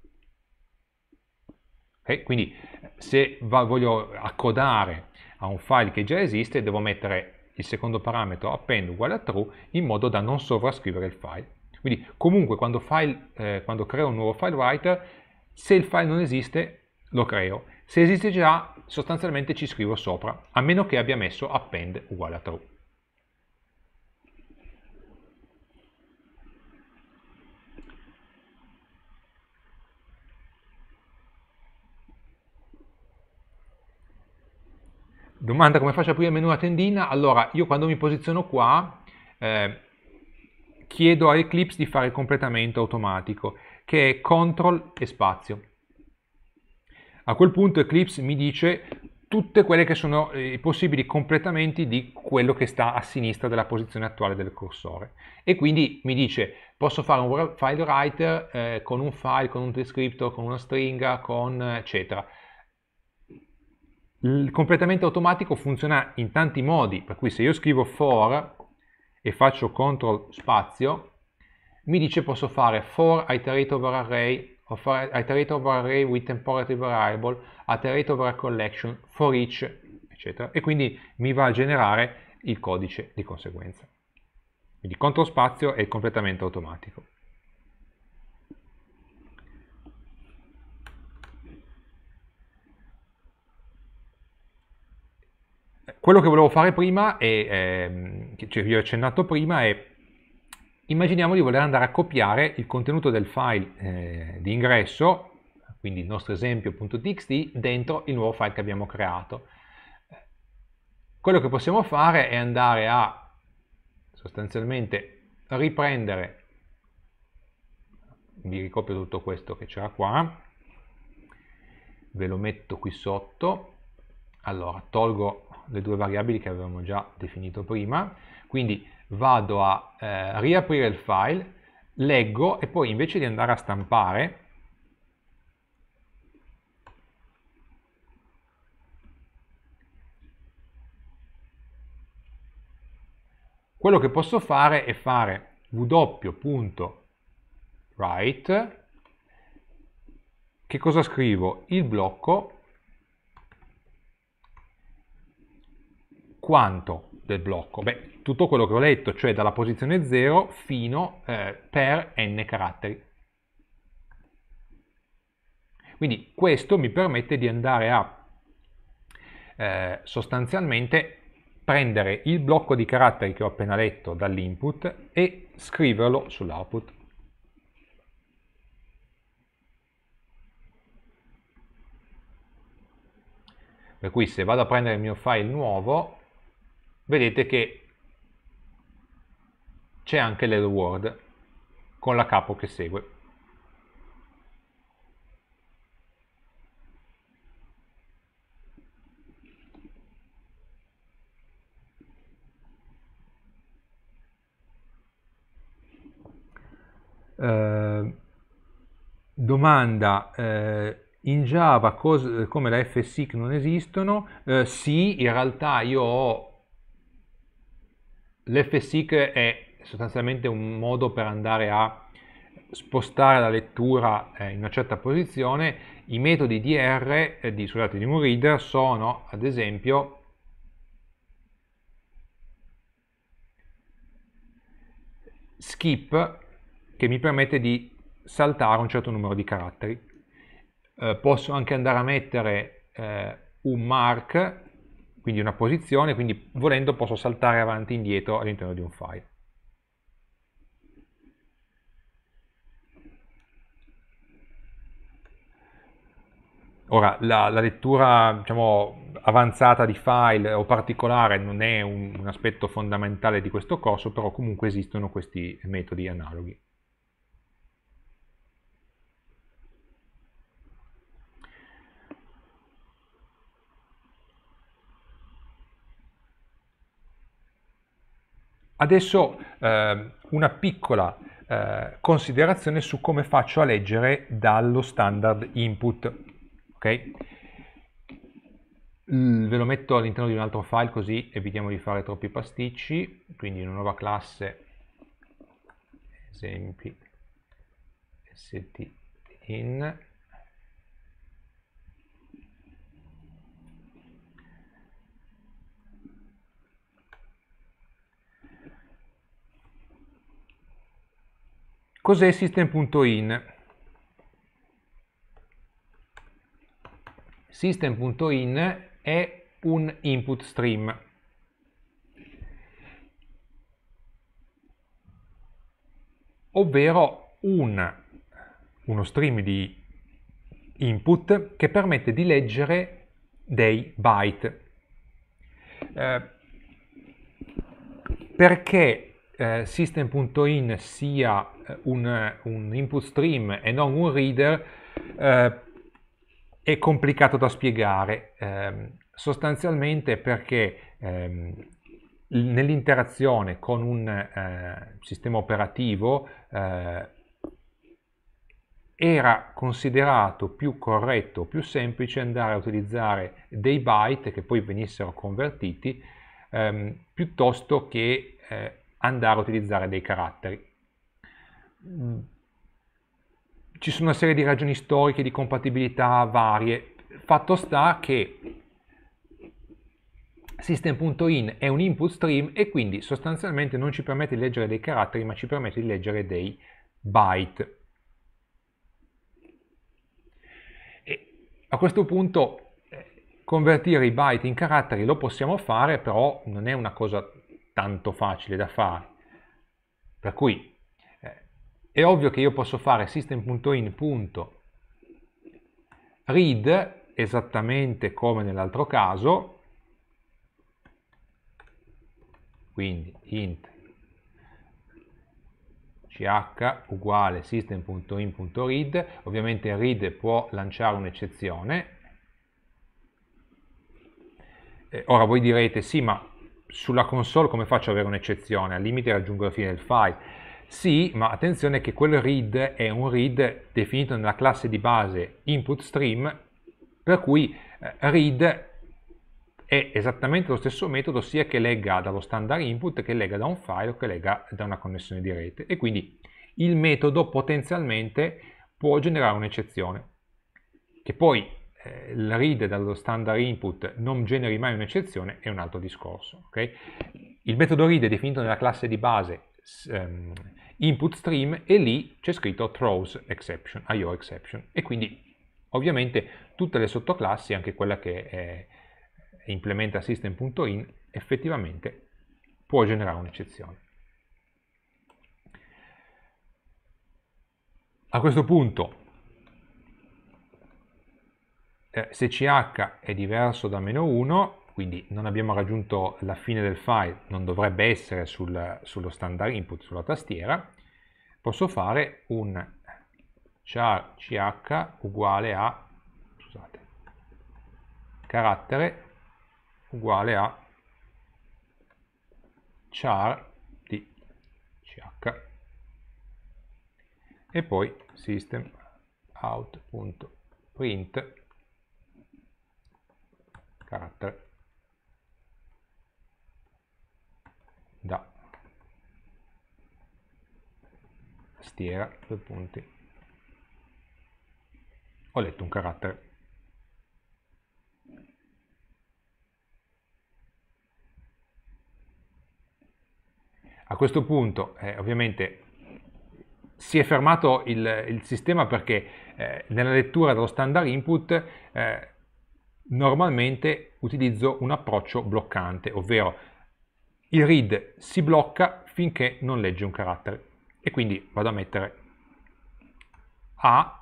Okay? Quindi se voglio accodare a un file che già esiste, devo mettere il secondo parametro append uguale a true in modo da non sovrascrivere il file. Quindi comunque quando, file, eh, quando creo un nuovo file writer, se il file non esiste, lo creo. Se esiste già, sostanzialmente ci scrivo sopra, a meno che abbia messo append uguale a true. Domanda come faccio a aprire il menu a tendina? Allora, io quando mi posiziono qua eh, chiedo a Eclipse di fare il completamento automatico, che è CTRL e spazio. A quel punto Eclipse mi dice tutte quelle che sono eh, i possibili completamenti di quello che sta a sinistra della posizione attuale del cursore e quindi mi dice posso fare un file writer eh, con un file, con un descriptor, con una stringa, con eccetera il completamento automatico funziona in tanti modi, per cui se io scrivo for e faccio control spazio, mi dice posso fare for iterate over array, o for iterate over array with temporary variable, iterate over collection, for each, eccetera. E quindi mi va a generare il codice di conseguenza. Quindi control spazio e il completamento automatico. Quello che volevo fare prima, e ehm, che cioè, vi ho accennato prima, è immaginiamo di voler andare a copiare il contenuto del file eh, di ingresso, quindi il nostro esempio.txt, dentro il nuovo file che abbiamo creato. Quello che possiamo fare è andare a sostanzialmente riprendere, vi ricopio tutto questo che c'era qua, ve lo metto qui sotto, allora, tolgo le due variabili che avevamo già definito prima, quindi vado a eh, riaprire il file, leggo e poi invece di andare a stampare, quello che posso fare è fare w.write, che cosa scrivo? Il blocco quanto del blocco? Beh, tutto quello che ho letto, cioè dalla posizione 0 fino eh, per n caratteri. Quindi questo mi permette di andare a eh, sostanzialmente prendere il blocco di caratteri che ho appena letto dall'input e scriverlo sull'output. Per cui se vado a prendere il mio file nuovo, vedete che c'è anche le reward con la capo che segue. Eh, domanda eh, in Java come la FSIC non esistono? Eh, sì, in realtà io ho L'FSIC è sostanzialmente un modo per andare a spostare la lettura eh, in una certa posizione. I metodi di R, eh, di, scusate, di MoonReader sono ad esempio skip che mi permette di saltare un certo numero di caratteri. Eh, posso anche andare a mettere eh, un mark quindi una posizione, quindi volendo posso saltare avanti e indietro all'interno di un file. Ora, la, la lettura diciamo, avanzata di file o particolare non è un, un aspetto fondamentale di questo corso, però comunque esistono questi metodi analoghi. Adesso eh, una piccola eh, considerazione su come faccio a leggere dallo standard input. Okay? Mm, ve lo metto all'interno di un altro file così evitiamo di fare troppi pasticci, quindi una nuova classe esempi stin Cos'è system.in? System.in è un input stream. ovvero un, uno stream di input che permette di leggere dei byte. Eh, perché eh, system.in sia eh, un, eh, un, input stream e non un reader eh, è complicato da spiegare, eh, sostanzialmente perché ehm, nell'interazione con un eh, sistema operativo era considerato più corretto, più semplice andare a utilizzare dei byte che poi venissero convertiti ehm, piuttosto che eh, andare a utilizzare dei caratteri. Mm. Ci sono una serie di ragioni storiche, di compatibilità varie. Fatto sta che system.in è un input stream e quindi sostanzialmente non ci permette di leggere dei caratteri ma ci permette di leggere dei byte. E a questo punto eh, convertire i byte in caratteri lo possiamo fare però non è una cosa tanto facile da fare. Per cui eh, è ovvio che io posso fare system.in.read esattamente come nell'altro caso, quindi int ch uguale system.in.read, ovviamente read può lanciare un'eccezione. Eh, ora voi direte sì, ma sulla console come faccio ad avere un'eccezione? Al limite raggiungo la fine del file. Sì, ma attenzione che quel read è un read definito nella classe di base input stream, per cui eh, read è esattamente lo stesso metodo sia che legga dallo standard input che legga da un file o che legga da una connessione di rete e quindi il metodo potenzialmente può generare un'eccezione che poi il eh, read dallo standard input non generi mai un'eccezione è un altro discorso. Okay? Il metodo read è definito nella classe di base um, input stream e lì c'è scritto throws exception, IO exception e quindi ovviamente tutte le sottoclassi, anche quella che è, implementa system.in effettivamente può generare un'eccezione. A questo punto eh, se ch è diverso da meno 1, quindi non abbiamo raggiunto la fine del file, non dovrebbe essere sul, sullo standard input, sulla tastiera, posso fare un char ch uguale a scusate, carattere uguale a char di ch e poi system out.print carattere da tastiera due punti ho letto un carattere a questo punto eh, ovviamente si è fermato il, il sistema perché eh, nella lettura dello standard input eh, normalmente utilizzo un approccio bloccante, ovvero il read si blocca finché non legge un carattere e quindi vado a mettere A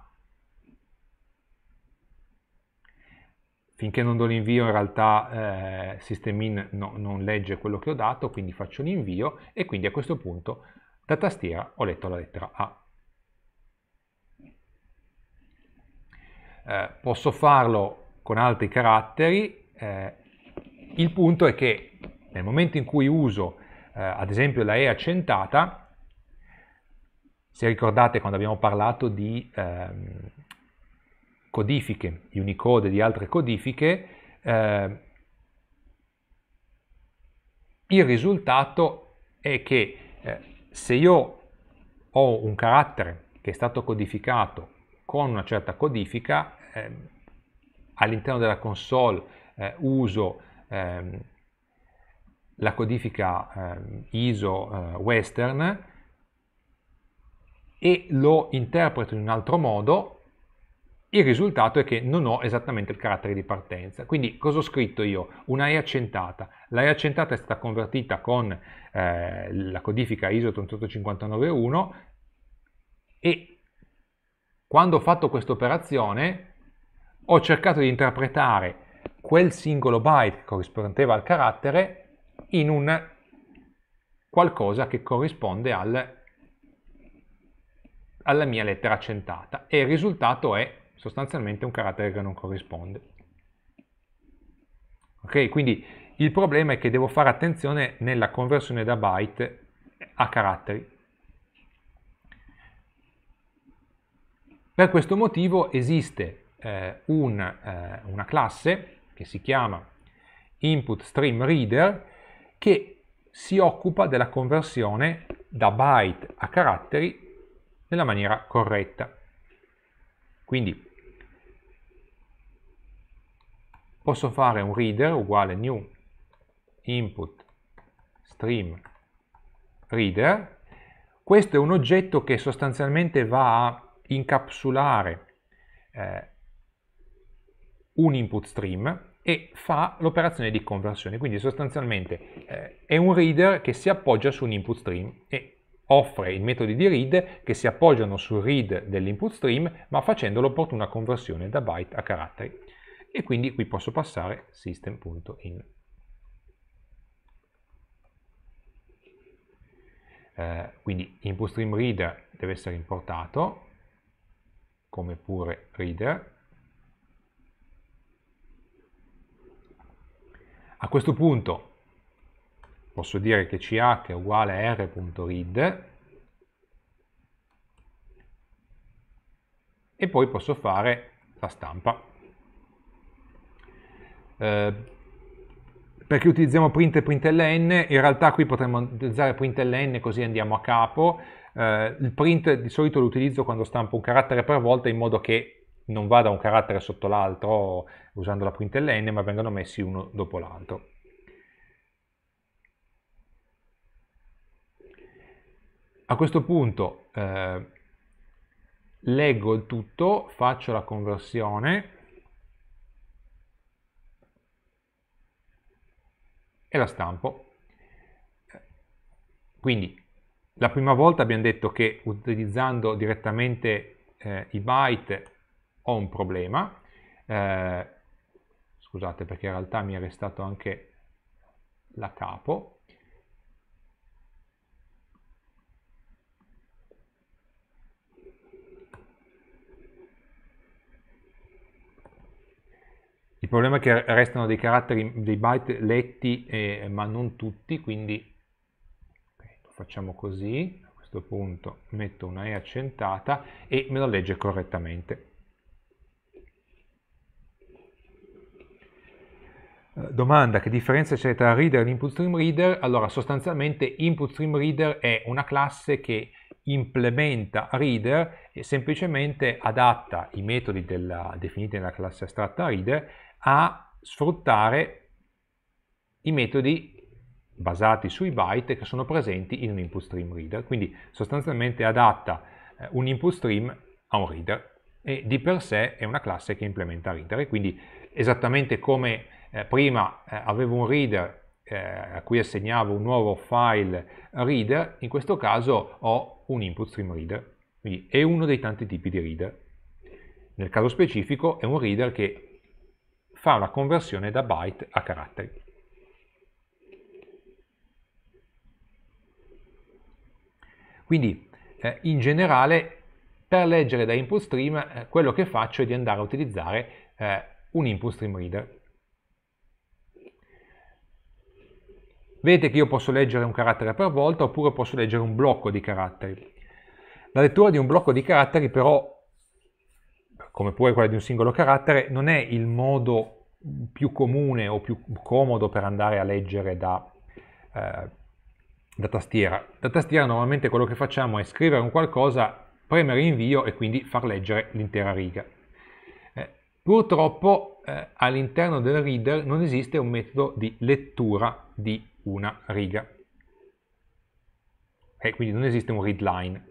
finché non do l'invio in realtà eh, systemin no, non legge quello che ho dato quindi faccio l'invio e quindi a questo punto da tastiera ho letto la lettera A eh, posso farlo con altri caratteri. Eh, il punto è che nel momento in cui uso eh, ad esempio la E accentata, se ricordate quando abbiamo parlato di ehm, codifiche, di Unicode e di altre codifiche, eh, il risultato è che eh, se io ho un carattere che è stato codificato con una certa codifica, eh, all'interno della console eh, uso ehm, la codifica ehm, ISO eh, Western e lo interpreto in un altro modo, il risultato è che non ho esattamente il carattere di partenza. Quindi cosa ho scritto io? Una E accentata. La E accentata è stata convertita con eh, la codifica ISO 38591 e quando ho fatto questa operazione ho cercato di interpretare quel singolo byte che corrispondeva al carattere in un qualcosa che corrisponde al, alla mia lettera accentata e il risultato è sostanzialmente un carattere che non corrisponde. Ok, quindi il problema è che devo fare attenzione nella conversione da byte a caratteri. Per questo motivo esiste eh, un, eh, una classe che si chiama InputStreamReader che si occupa della conversione da byte a caratteri nella maniera corretta. Quindi posso fare un reader uguale new input stream reader. Questo è un oggetto che sostanzialmente va a incapsulare eh, un input stream e fa l'operazione di conversione, quindi sostanzialmente eh, è un reader che si appoggia su un input stream e offre i metodi di read che si appoggiano sul read dell'input stream ma facendo l'opportuna conversione da byte a caratteri e quindi qui posso passare system.in. Eh, quindi input stream reader deve essere importato come pure reader A questo punto posso dire che ch è uguale a r.read e poi posso fare la stampa. Eh, perché utilizziamo print e println? In realtà qui potremmo utilizzare println così andiamo a capo. Eh, il print di solito lo utilizzo quando stampo un carattere per volta in modo che non vada un carattere sotto l'altro usando la println, ma vengano messi uno dopo l'altro. A questo punto eh, leggo il tutto, faccio la conversione e la stampo. Quindi la prima volta abbiamo detto che utilizzando direttamente eh, i byte ho un problema, eh, scusate perché in realtà mi è restato anche la capo, Il problema è che restano dei caratteri, dei byte letti, eh, ma non tutti, quindi okay, lo facciamo così, a questo punto metto una E accentata e me lo legge correttamente. Eh, domanda che differenza c'è tra reader e input stream reader, allora sostanzialmente input stream reader è una classe che implementa reader e semplicemente adatta i metodi della, definiti nella classe astratta reader a sfruttare i metodi basati sui byte che sono presenti in un input stream reader, quindi sostanzialmente adatta eh, un input stream a un reader e di per sé è una classe che implementa reader e quindi esattamente come eh, prima eh, avevo un reader eh, a cui assegnavo un nuovo file reader, in questo caso ho un input stream reader, quindi è uno dei tanti tipi di reader. Nel caso specifico è un reader che fa una conversione da byte a caratteri. Quindi eh, in generale per leggere da input stream eh, quello che faccio è di andare a utilizzare eh, un input stream reader Vedete che io posso leggere un carattere per volta oppure posso leggere un blocco di caratteri. La lettura di un blocco di caratteri però, come pure quella di un singolo carattere, non è il modo più comune o più comodo per andare a leggere da, eh, da tastiera. Da tastiera normalmente quello che facciamo è scrivere un qualcosa, premere invio e quindi far leggere l'intera riga. Eh, purtroppo eh, all'interno del reader non esiste un metodo di lettura di una riga. E quindi non esiste un read line.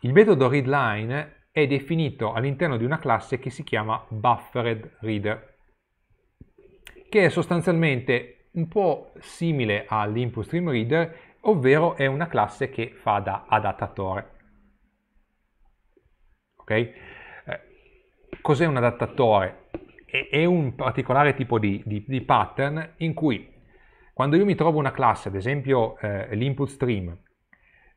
Il metodo read line è definito all'interno di una classe che si chiama buffered reader, che è sostanzialmente un po' simile all'input stream reader, ovvero è una classe che fa da adattatore. Ok? Eh, cos'è un adattatore? è, e un particolare tipo di, di, di, pattern in cui quando io mi trovo una classe, ad esempio eh, l'input stream,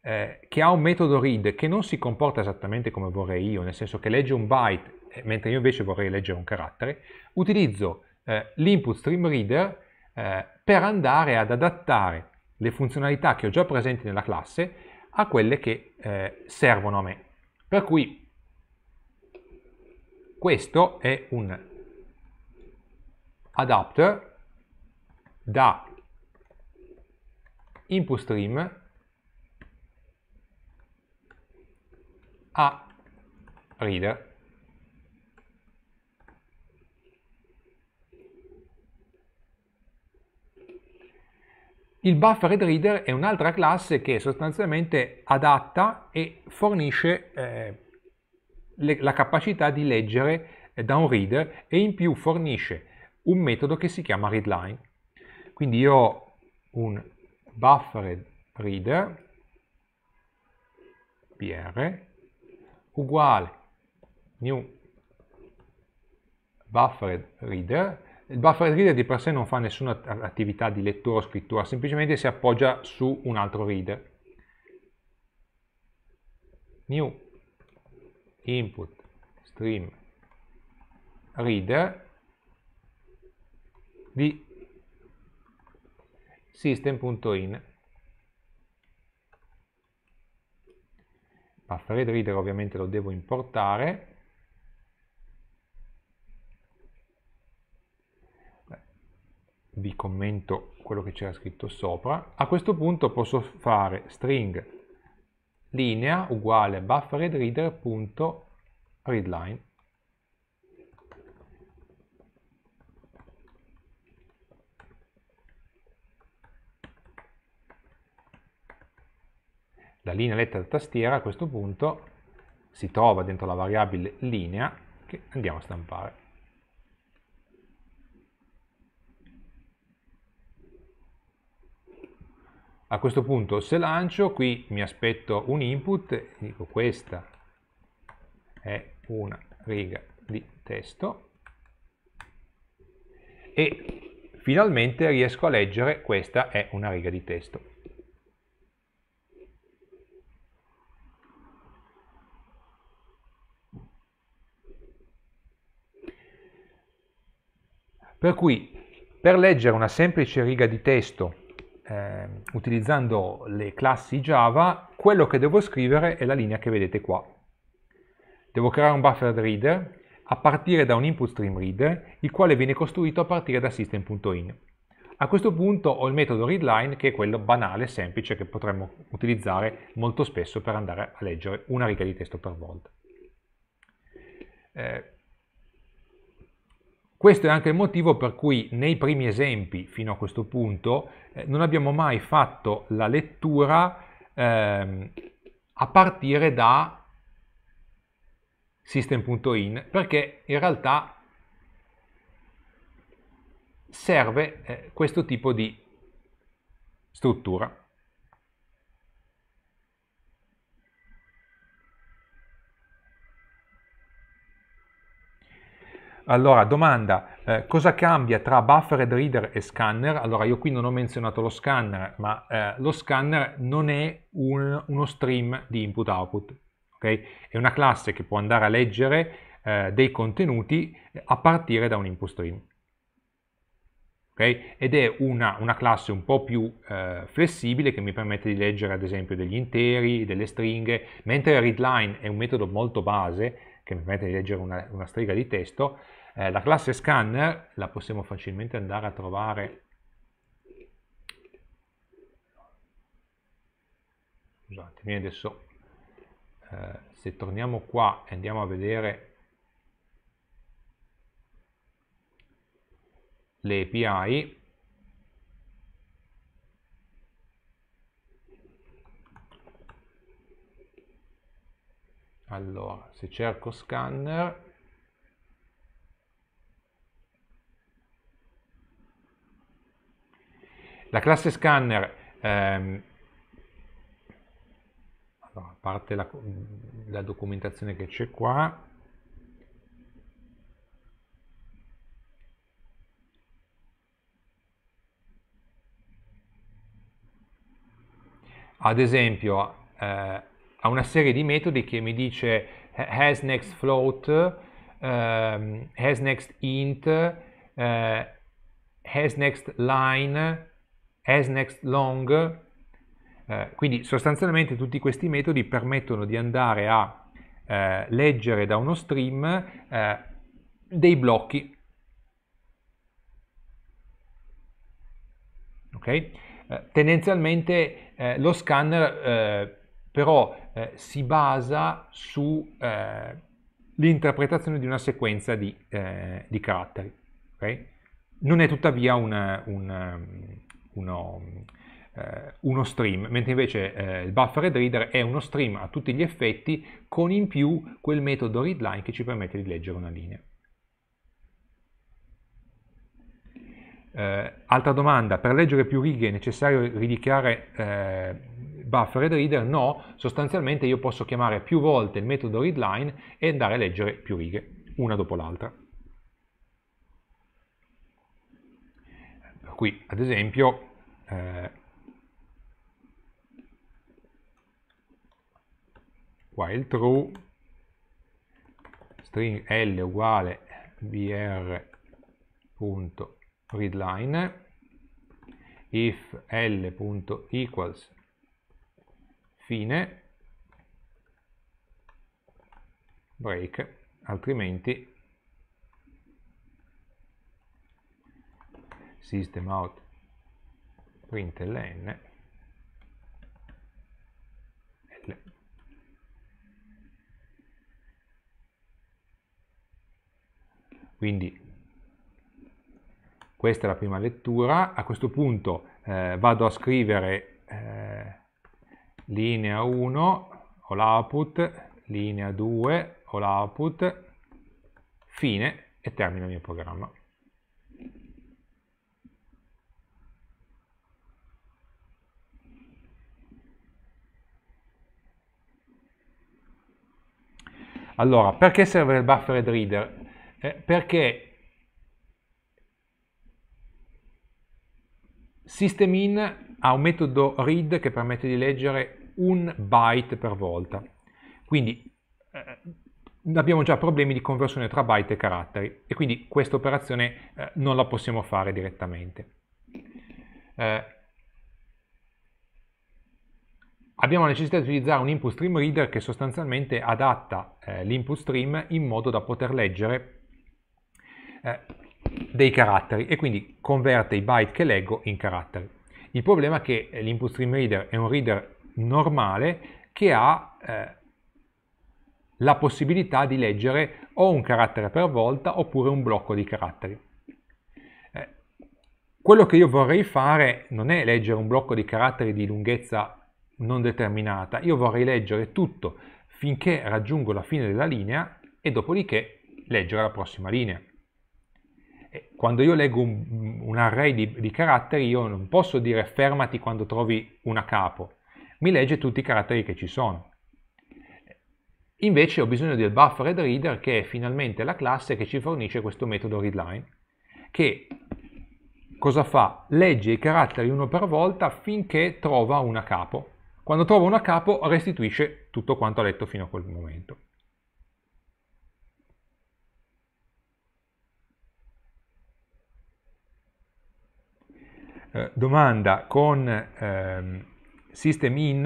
eh, che ha un metodo read che non si comporta esattamente come vorrei io, nel senso che legge un byte eh, mentre io invece vorrei leggere un carattere, utilizzo eh, l'input stream reader eh, per andare ad adattare le funzionalità che ho già presenti nella classe a quelle che eh, servono a me. Per cui questo è un adapter da input stream a reader. Il buffer read reader è un'altra classe che sostanzialmente adatta e fornisce eh, le, la capacità di leggere eh, da un reader e in più fornisce un metodo che si chiama readline. Quindi io ho un buffer reader pr uguale new buffered reader. Il buffered reader di per sé non fa nessuna attività di lettura o scrittura, semplicemente si appoggia su un altro reader. New input stream reader di system.in. Basta reader ovviamente lo devo importare. vi commento quello che c'era scritto sopra. A questo punto posso fare string linea uguale bufferedreader.readline la linea da tastiera a questo punto si trova dentro la variabile linea che andiamo a stampare. A questo punto se lancio qui mi aspetto un input, dico questa è una riga di testo e finalmente riesco a leggere questa è una riga di testo. Per cui per leggere una semplice riga di testo eh, utilizzando le classi Java, quello che devo scrivere è la linea che vedete qua. Devo creare un buffer reader a partire da un input stream reader, il quale viene costruito a partire da system.in. A questo punto ho il metodo readline che è quello banale, semplice, che potremmo utilizzare molto spesso per andare a leggere una riga di testo per volta. Eh, questo è anche il motivo per cui nei primi esempi fino a questo punto eh, non abbiamo mai fatto la lettura eh, a partire da system.in perché in realtà serve eh, questo tipo di struttura. Allora, domanda, eh, cosa cambia tra buffered reader e scanner? Allora, io qui non ho menzionato lo scanner, ma eh, lo scanner non è un, uno stream di input-output, ok? È una classe che può andare a leggere eh, dei contenuti eh, a partire da un input stream. Okay? Ed è una, una, classe un po' più eh, flessibile che mi permette di leggere ad esempio degli interi, delle stringhe, mentre readline è un metodo molto base che mi permette di leggere una, una, stringa di testo, eh, la classe scanner la possiamo facilmente andare a trovare scusatemi adesso eh, se torniamo qua e andiamo a vedere le API allora se cerco scanner La classe scanner, ehm, allora, a parte la, la documentazione che c'è qua, ad esempio eh, a una serie di metodi che mi dice eh, has next float, eh, has next int, eh, has next line, as next long, eh, quindi sostanzialmente tutti questi metodi permettono di andare a eh, leggere da uno stream eh, dei blocchi. Okay? Eh, tendenzialmente eh, lo scanner eh, però si basa sull'interpretazione di una sequenza di, di caratteri. Okay? Non è tuttavia un uno, eh, uno stream, mentre invece eh, il buffered reader è uno stream a tutti gli effetti con in più quel metodo readline che ci permette di leggere una linea. Eh, altra domanda, per leggere più righe è necessario ridichiare eh, buffered reader? No, sostanzialmente io posso chiamare più volte il metodo readline e andare a leggere più righe, una dopo l'altra. Qui, ad esempio, eh, while true string l uguale br.readline if l.equals fine break altrimenti system out quintel n l quindi questa è la prima lettura a questo punto eh, vado a scrivere eh, linea 1 ho l'output linea 2 ho l'output fine e termino il mio programma Allora, perché serve il buffered reader? Eh, perché systemin ha un metodo read che permette di leggere un byte per volta. Quindi eh, abbiamo già problemi di conversione tra byte e caratteri e quindi questa operazione eh, non la possiamo fare direttamente. Eh, abbiamo la necessità di utilizzare un input stream reader che sostanzialmente adatta eh, l'input stream in modo da poter leggere eh, dei caratteri e quindi converte i byte che leggo in caratteri. Il problema è che l'input stream reader è un reader normale che ha eh, la possibilità di leggere o un carattere per volta oppure un blocco di caratteri. Eh, quello che io vorrei fare non è leggere un blocco di caratteri di lunghezza non determinata. Io vorrei leggere tutto finché raggiungo la fine della linea e dopodiché leggere la prossima linea. E quando io leggo un, un array di, di caratteri io non posso dire fermati quando trovi una capo, mi legge tutti i caratteri che ci sono. Invece ho bisogno del buffered reader che è finalmente la classe che ci fornisce questo metodo readline che cosa fa? Legge i caratteri uno per volta finché trova una capo quando trova una capo restituisce tutto quanto ha letto fino a quel momento. Eh, domanda con ehm, system in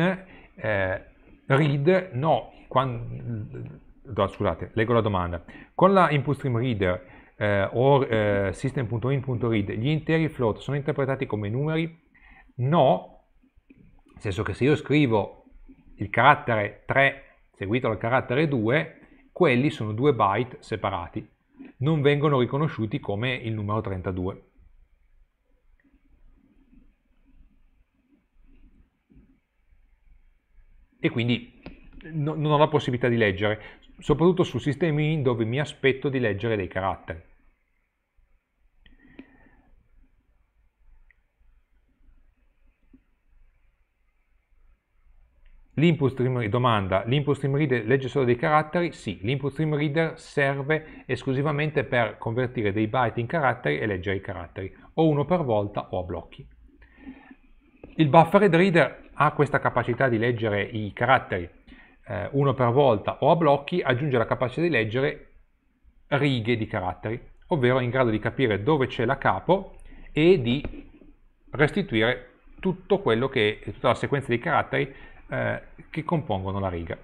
eh, read, no, quando, scusate, leggo la domanda. Con la input stream reader eh, o eh, system.in.read gli interi float sono interpretati come numeri? No, nel senso che se io scrivo il carattere 3 seguito dal carattere 2, quelli sono due byte separati, non vengono riconosciuti come il numero 32. E quindi non ho la possibilità di leggere, soprattutto su sistemi dove mi aspetto di leggere dei caratteri. L'input stream reader domanda, l'input stream reader legge solo dei caratteri? Sì, l'input stream reader serve esclusivamente per convertire dei byte in caratteri e leggere i caratteri, o uno per volta o a blocchi. Il buffered reader ha questa capacità di leggere i caratteri eh, uno per volta o a blocchi, aggiunge la capacità di leggere righe di caratteri, ovvero è in grado di capire dove c'è la capo e di restituire tutto quello che, tutta la sequenza di caratteri eh, che compongono la riga,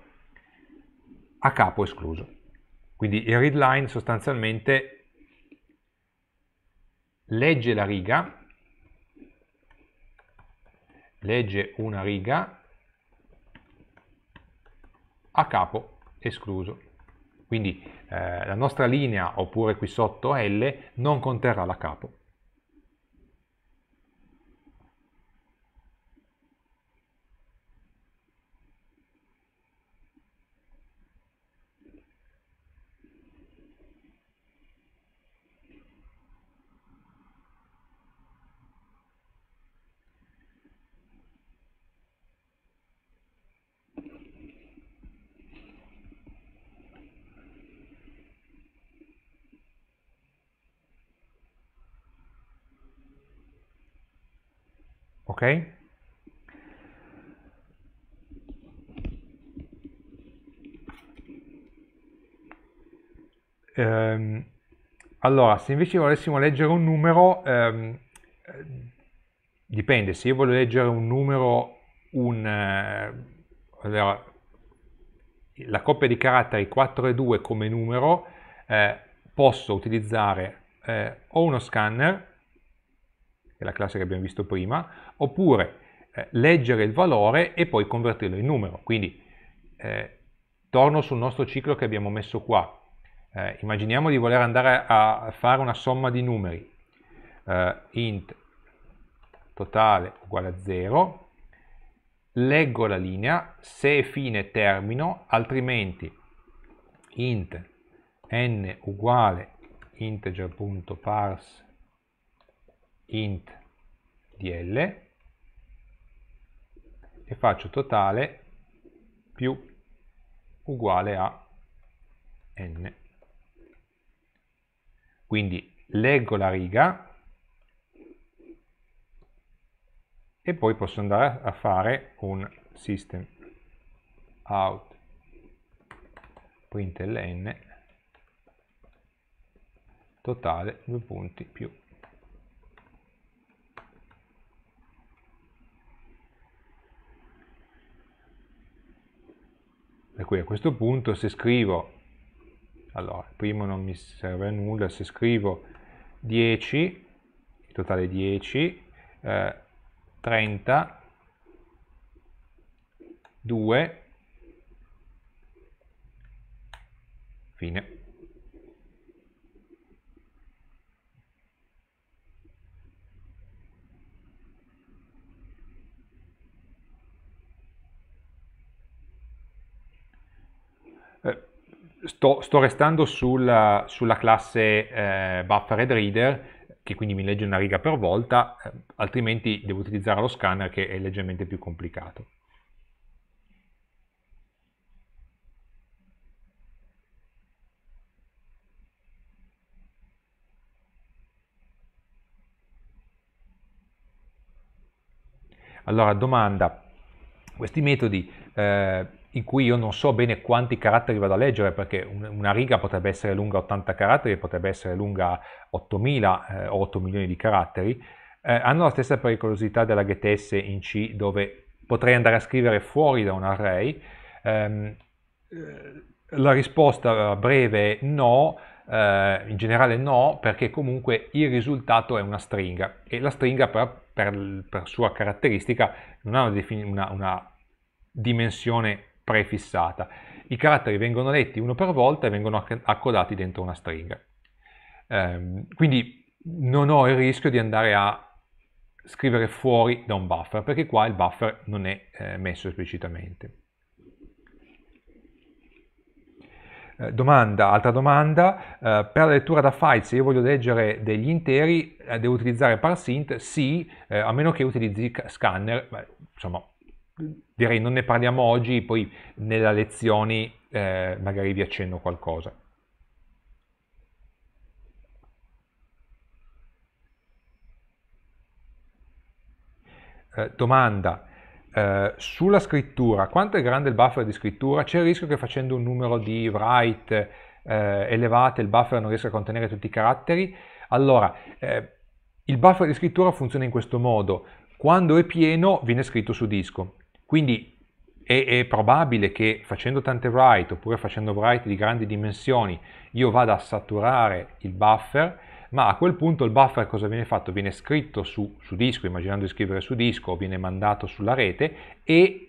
a capo escluso. Quindi il read line sostanzialmente legge la riga, legge una riga a capo escluso. Quindi eh, la nostra linea, oppure qui sotto L, non conterrà la capo. ok? Ehm, allora, se invece volessimo leggere un numero, ehm, dipende, se io voglio leggere un numero, un, eh, allora, la coppia di caratteri 4 e 2 come numero, eh, posso utilizzare eh, o uno scanner che è la classe che abbiamo visto prima, oppure eh, leggere il valore e poi convertirlo in numero. Quindi eh, torno sul nostro ciclo che abbiamo messo qua. Eh, immaginiamo di voler andare a fare una somma di numeri. Eh, int totale uguale a 0, leggo la linea, se è fine termino, altrimenti int n uguale integer.parse int dl e faccio totale più uguale a n. Quindi leggo la riga e poi posso andare a fare un system out println totale due punti più Per cui a questo punto se scrivo, allora, primo non mi serve a nulla, se scrivo 10, il totale 10, eh, 30, 2, fine. sto, sto restando sulla, sulla classe eh, buffer ed reader che quindi mi legge una riga per volta, eh, altrimenti devo utilizzare lo scanner che è leggermente più complicato. Allora, domanda, questi metodi eh, in cui io non so bene quanti caratteri vado a leggere perché una riga potrebbe essere lunga 80 caratteri, potrebbe essere lunga 8000 eh, o 8 milioni di caratteri, eh, hanno la stessa pericolosità della GTS in C dove potrei andare a scrivere fuori da un array. Ehm, eh, la risposta breve è no, eh, in generale no, perché comunque il risultato è una stringa e la stringa per, per, per sua caratteristica non ha una, una dimensione prefissata. I caratteri vengono letti uno per volta e vengono accodati dentro una stringa. Ehm, quindi non ho il rischio di andare a scrivere fuori da un buffer, perché qua il buffer non è eh, messo esplicitamente. Eh, domanda, altra domanda, eh, per la lettura da file, se io voglio leggere degli interi, eh, devo utilizzare parsint? Sì, eh, a meno che utilizzi scanner, beh, insomma, direi non ne parliamo oggi, poi nella lezione eh, magari vi accenno qualcosa. Eh, domanda, eh, sulla scrittura, quanto è grande il buffer di scrittura? C'è il rischio che facendo un numero di write eh, elevate il buffer non riesca a contenere tutti i caratteri? Allora, eh, il buffer di scrittura funziona in questo modo, quando è pieno viene scritto su disco, quindi è, è, probabile che facendo tante write oppure facendo write di grandi dimensioni io vada a saturare il buffer, ma a quel punto il buffer cosa viene fatto? Viene scritto su, su disco, immaginando di scrivere su disco, viene mandato sulla rete e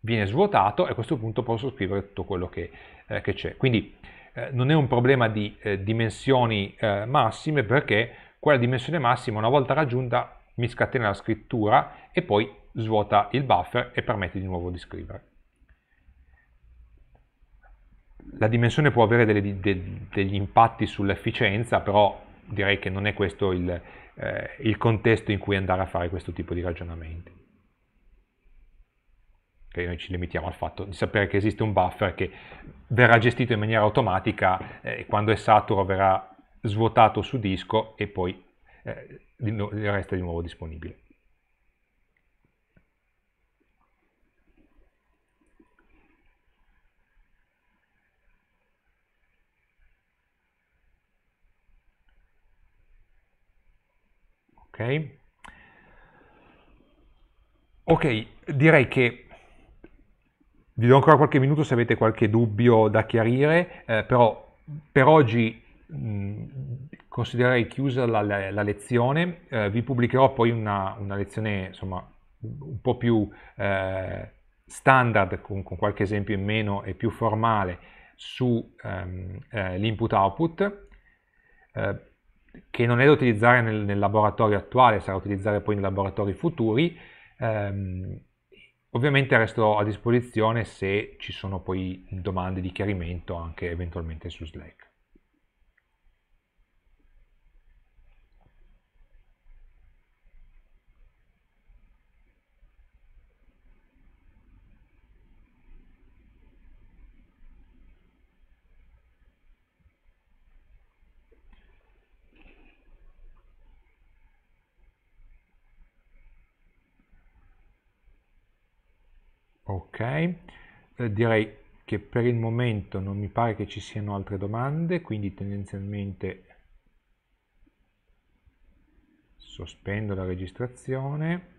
viene svuotato e a questo punto posso scrivere tutto quello che eh, c'è. Quindi eh, non è un problema di eh, dimensioni eh, massime perché quella dimensione massima una volta raggiunta mi scatena la scrittura e poi svuota il buffer e permette di nuovo di scrivere. La dimensione può avere delle, de, degli impatti sull'efficienza, però direi che non è questo il, eh, il contesto in cui andare a fare questo tipo di ragionamenti. Okay, noi ci limitiamo al fatto di sapere che esiste un buffer che verrà gestito in maniera automatica eh, e eh, quando è saturo verrà svuotato su disco e poi eh, resta di nuovo disponibile. Ok? Ok, direi che vi do ancora qualche minuto se avete qualche dubbio da chiarire, eh, però per oggi mm, considererei chiusa la, la, la lezione, eh, vi pubblicherò poi una, una, lezione insomma un po' più eh, standard con, con, qualche esempio in meno e più formale sull'input ehm, eh, um, output. Eh, che non è da utilizzare nel, nel laboratorio attuale, sarà utilizzare poi nei laboratori futuri. Ehm, ovviamente resto a disposizione se ci sono poi domande di chiarimento anche eventualmente su Slack. Ok, eh, direi che per il momento non mi pare che ci siano altre domande, quindi tendenzialmente sospendo la registrazione.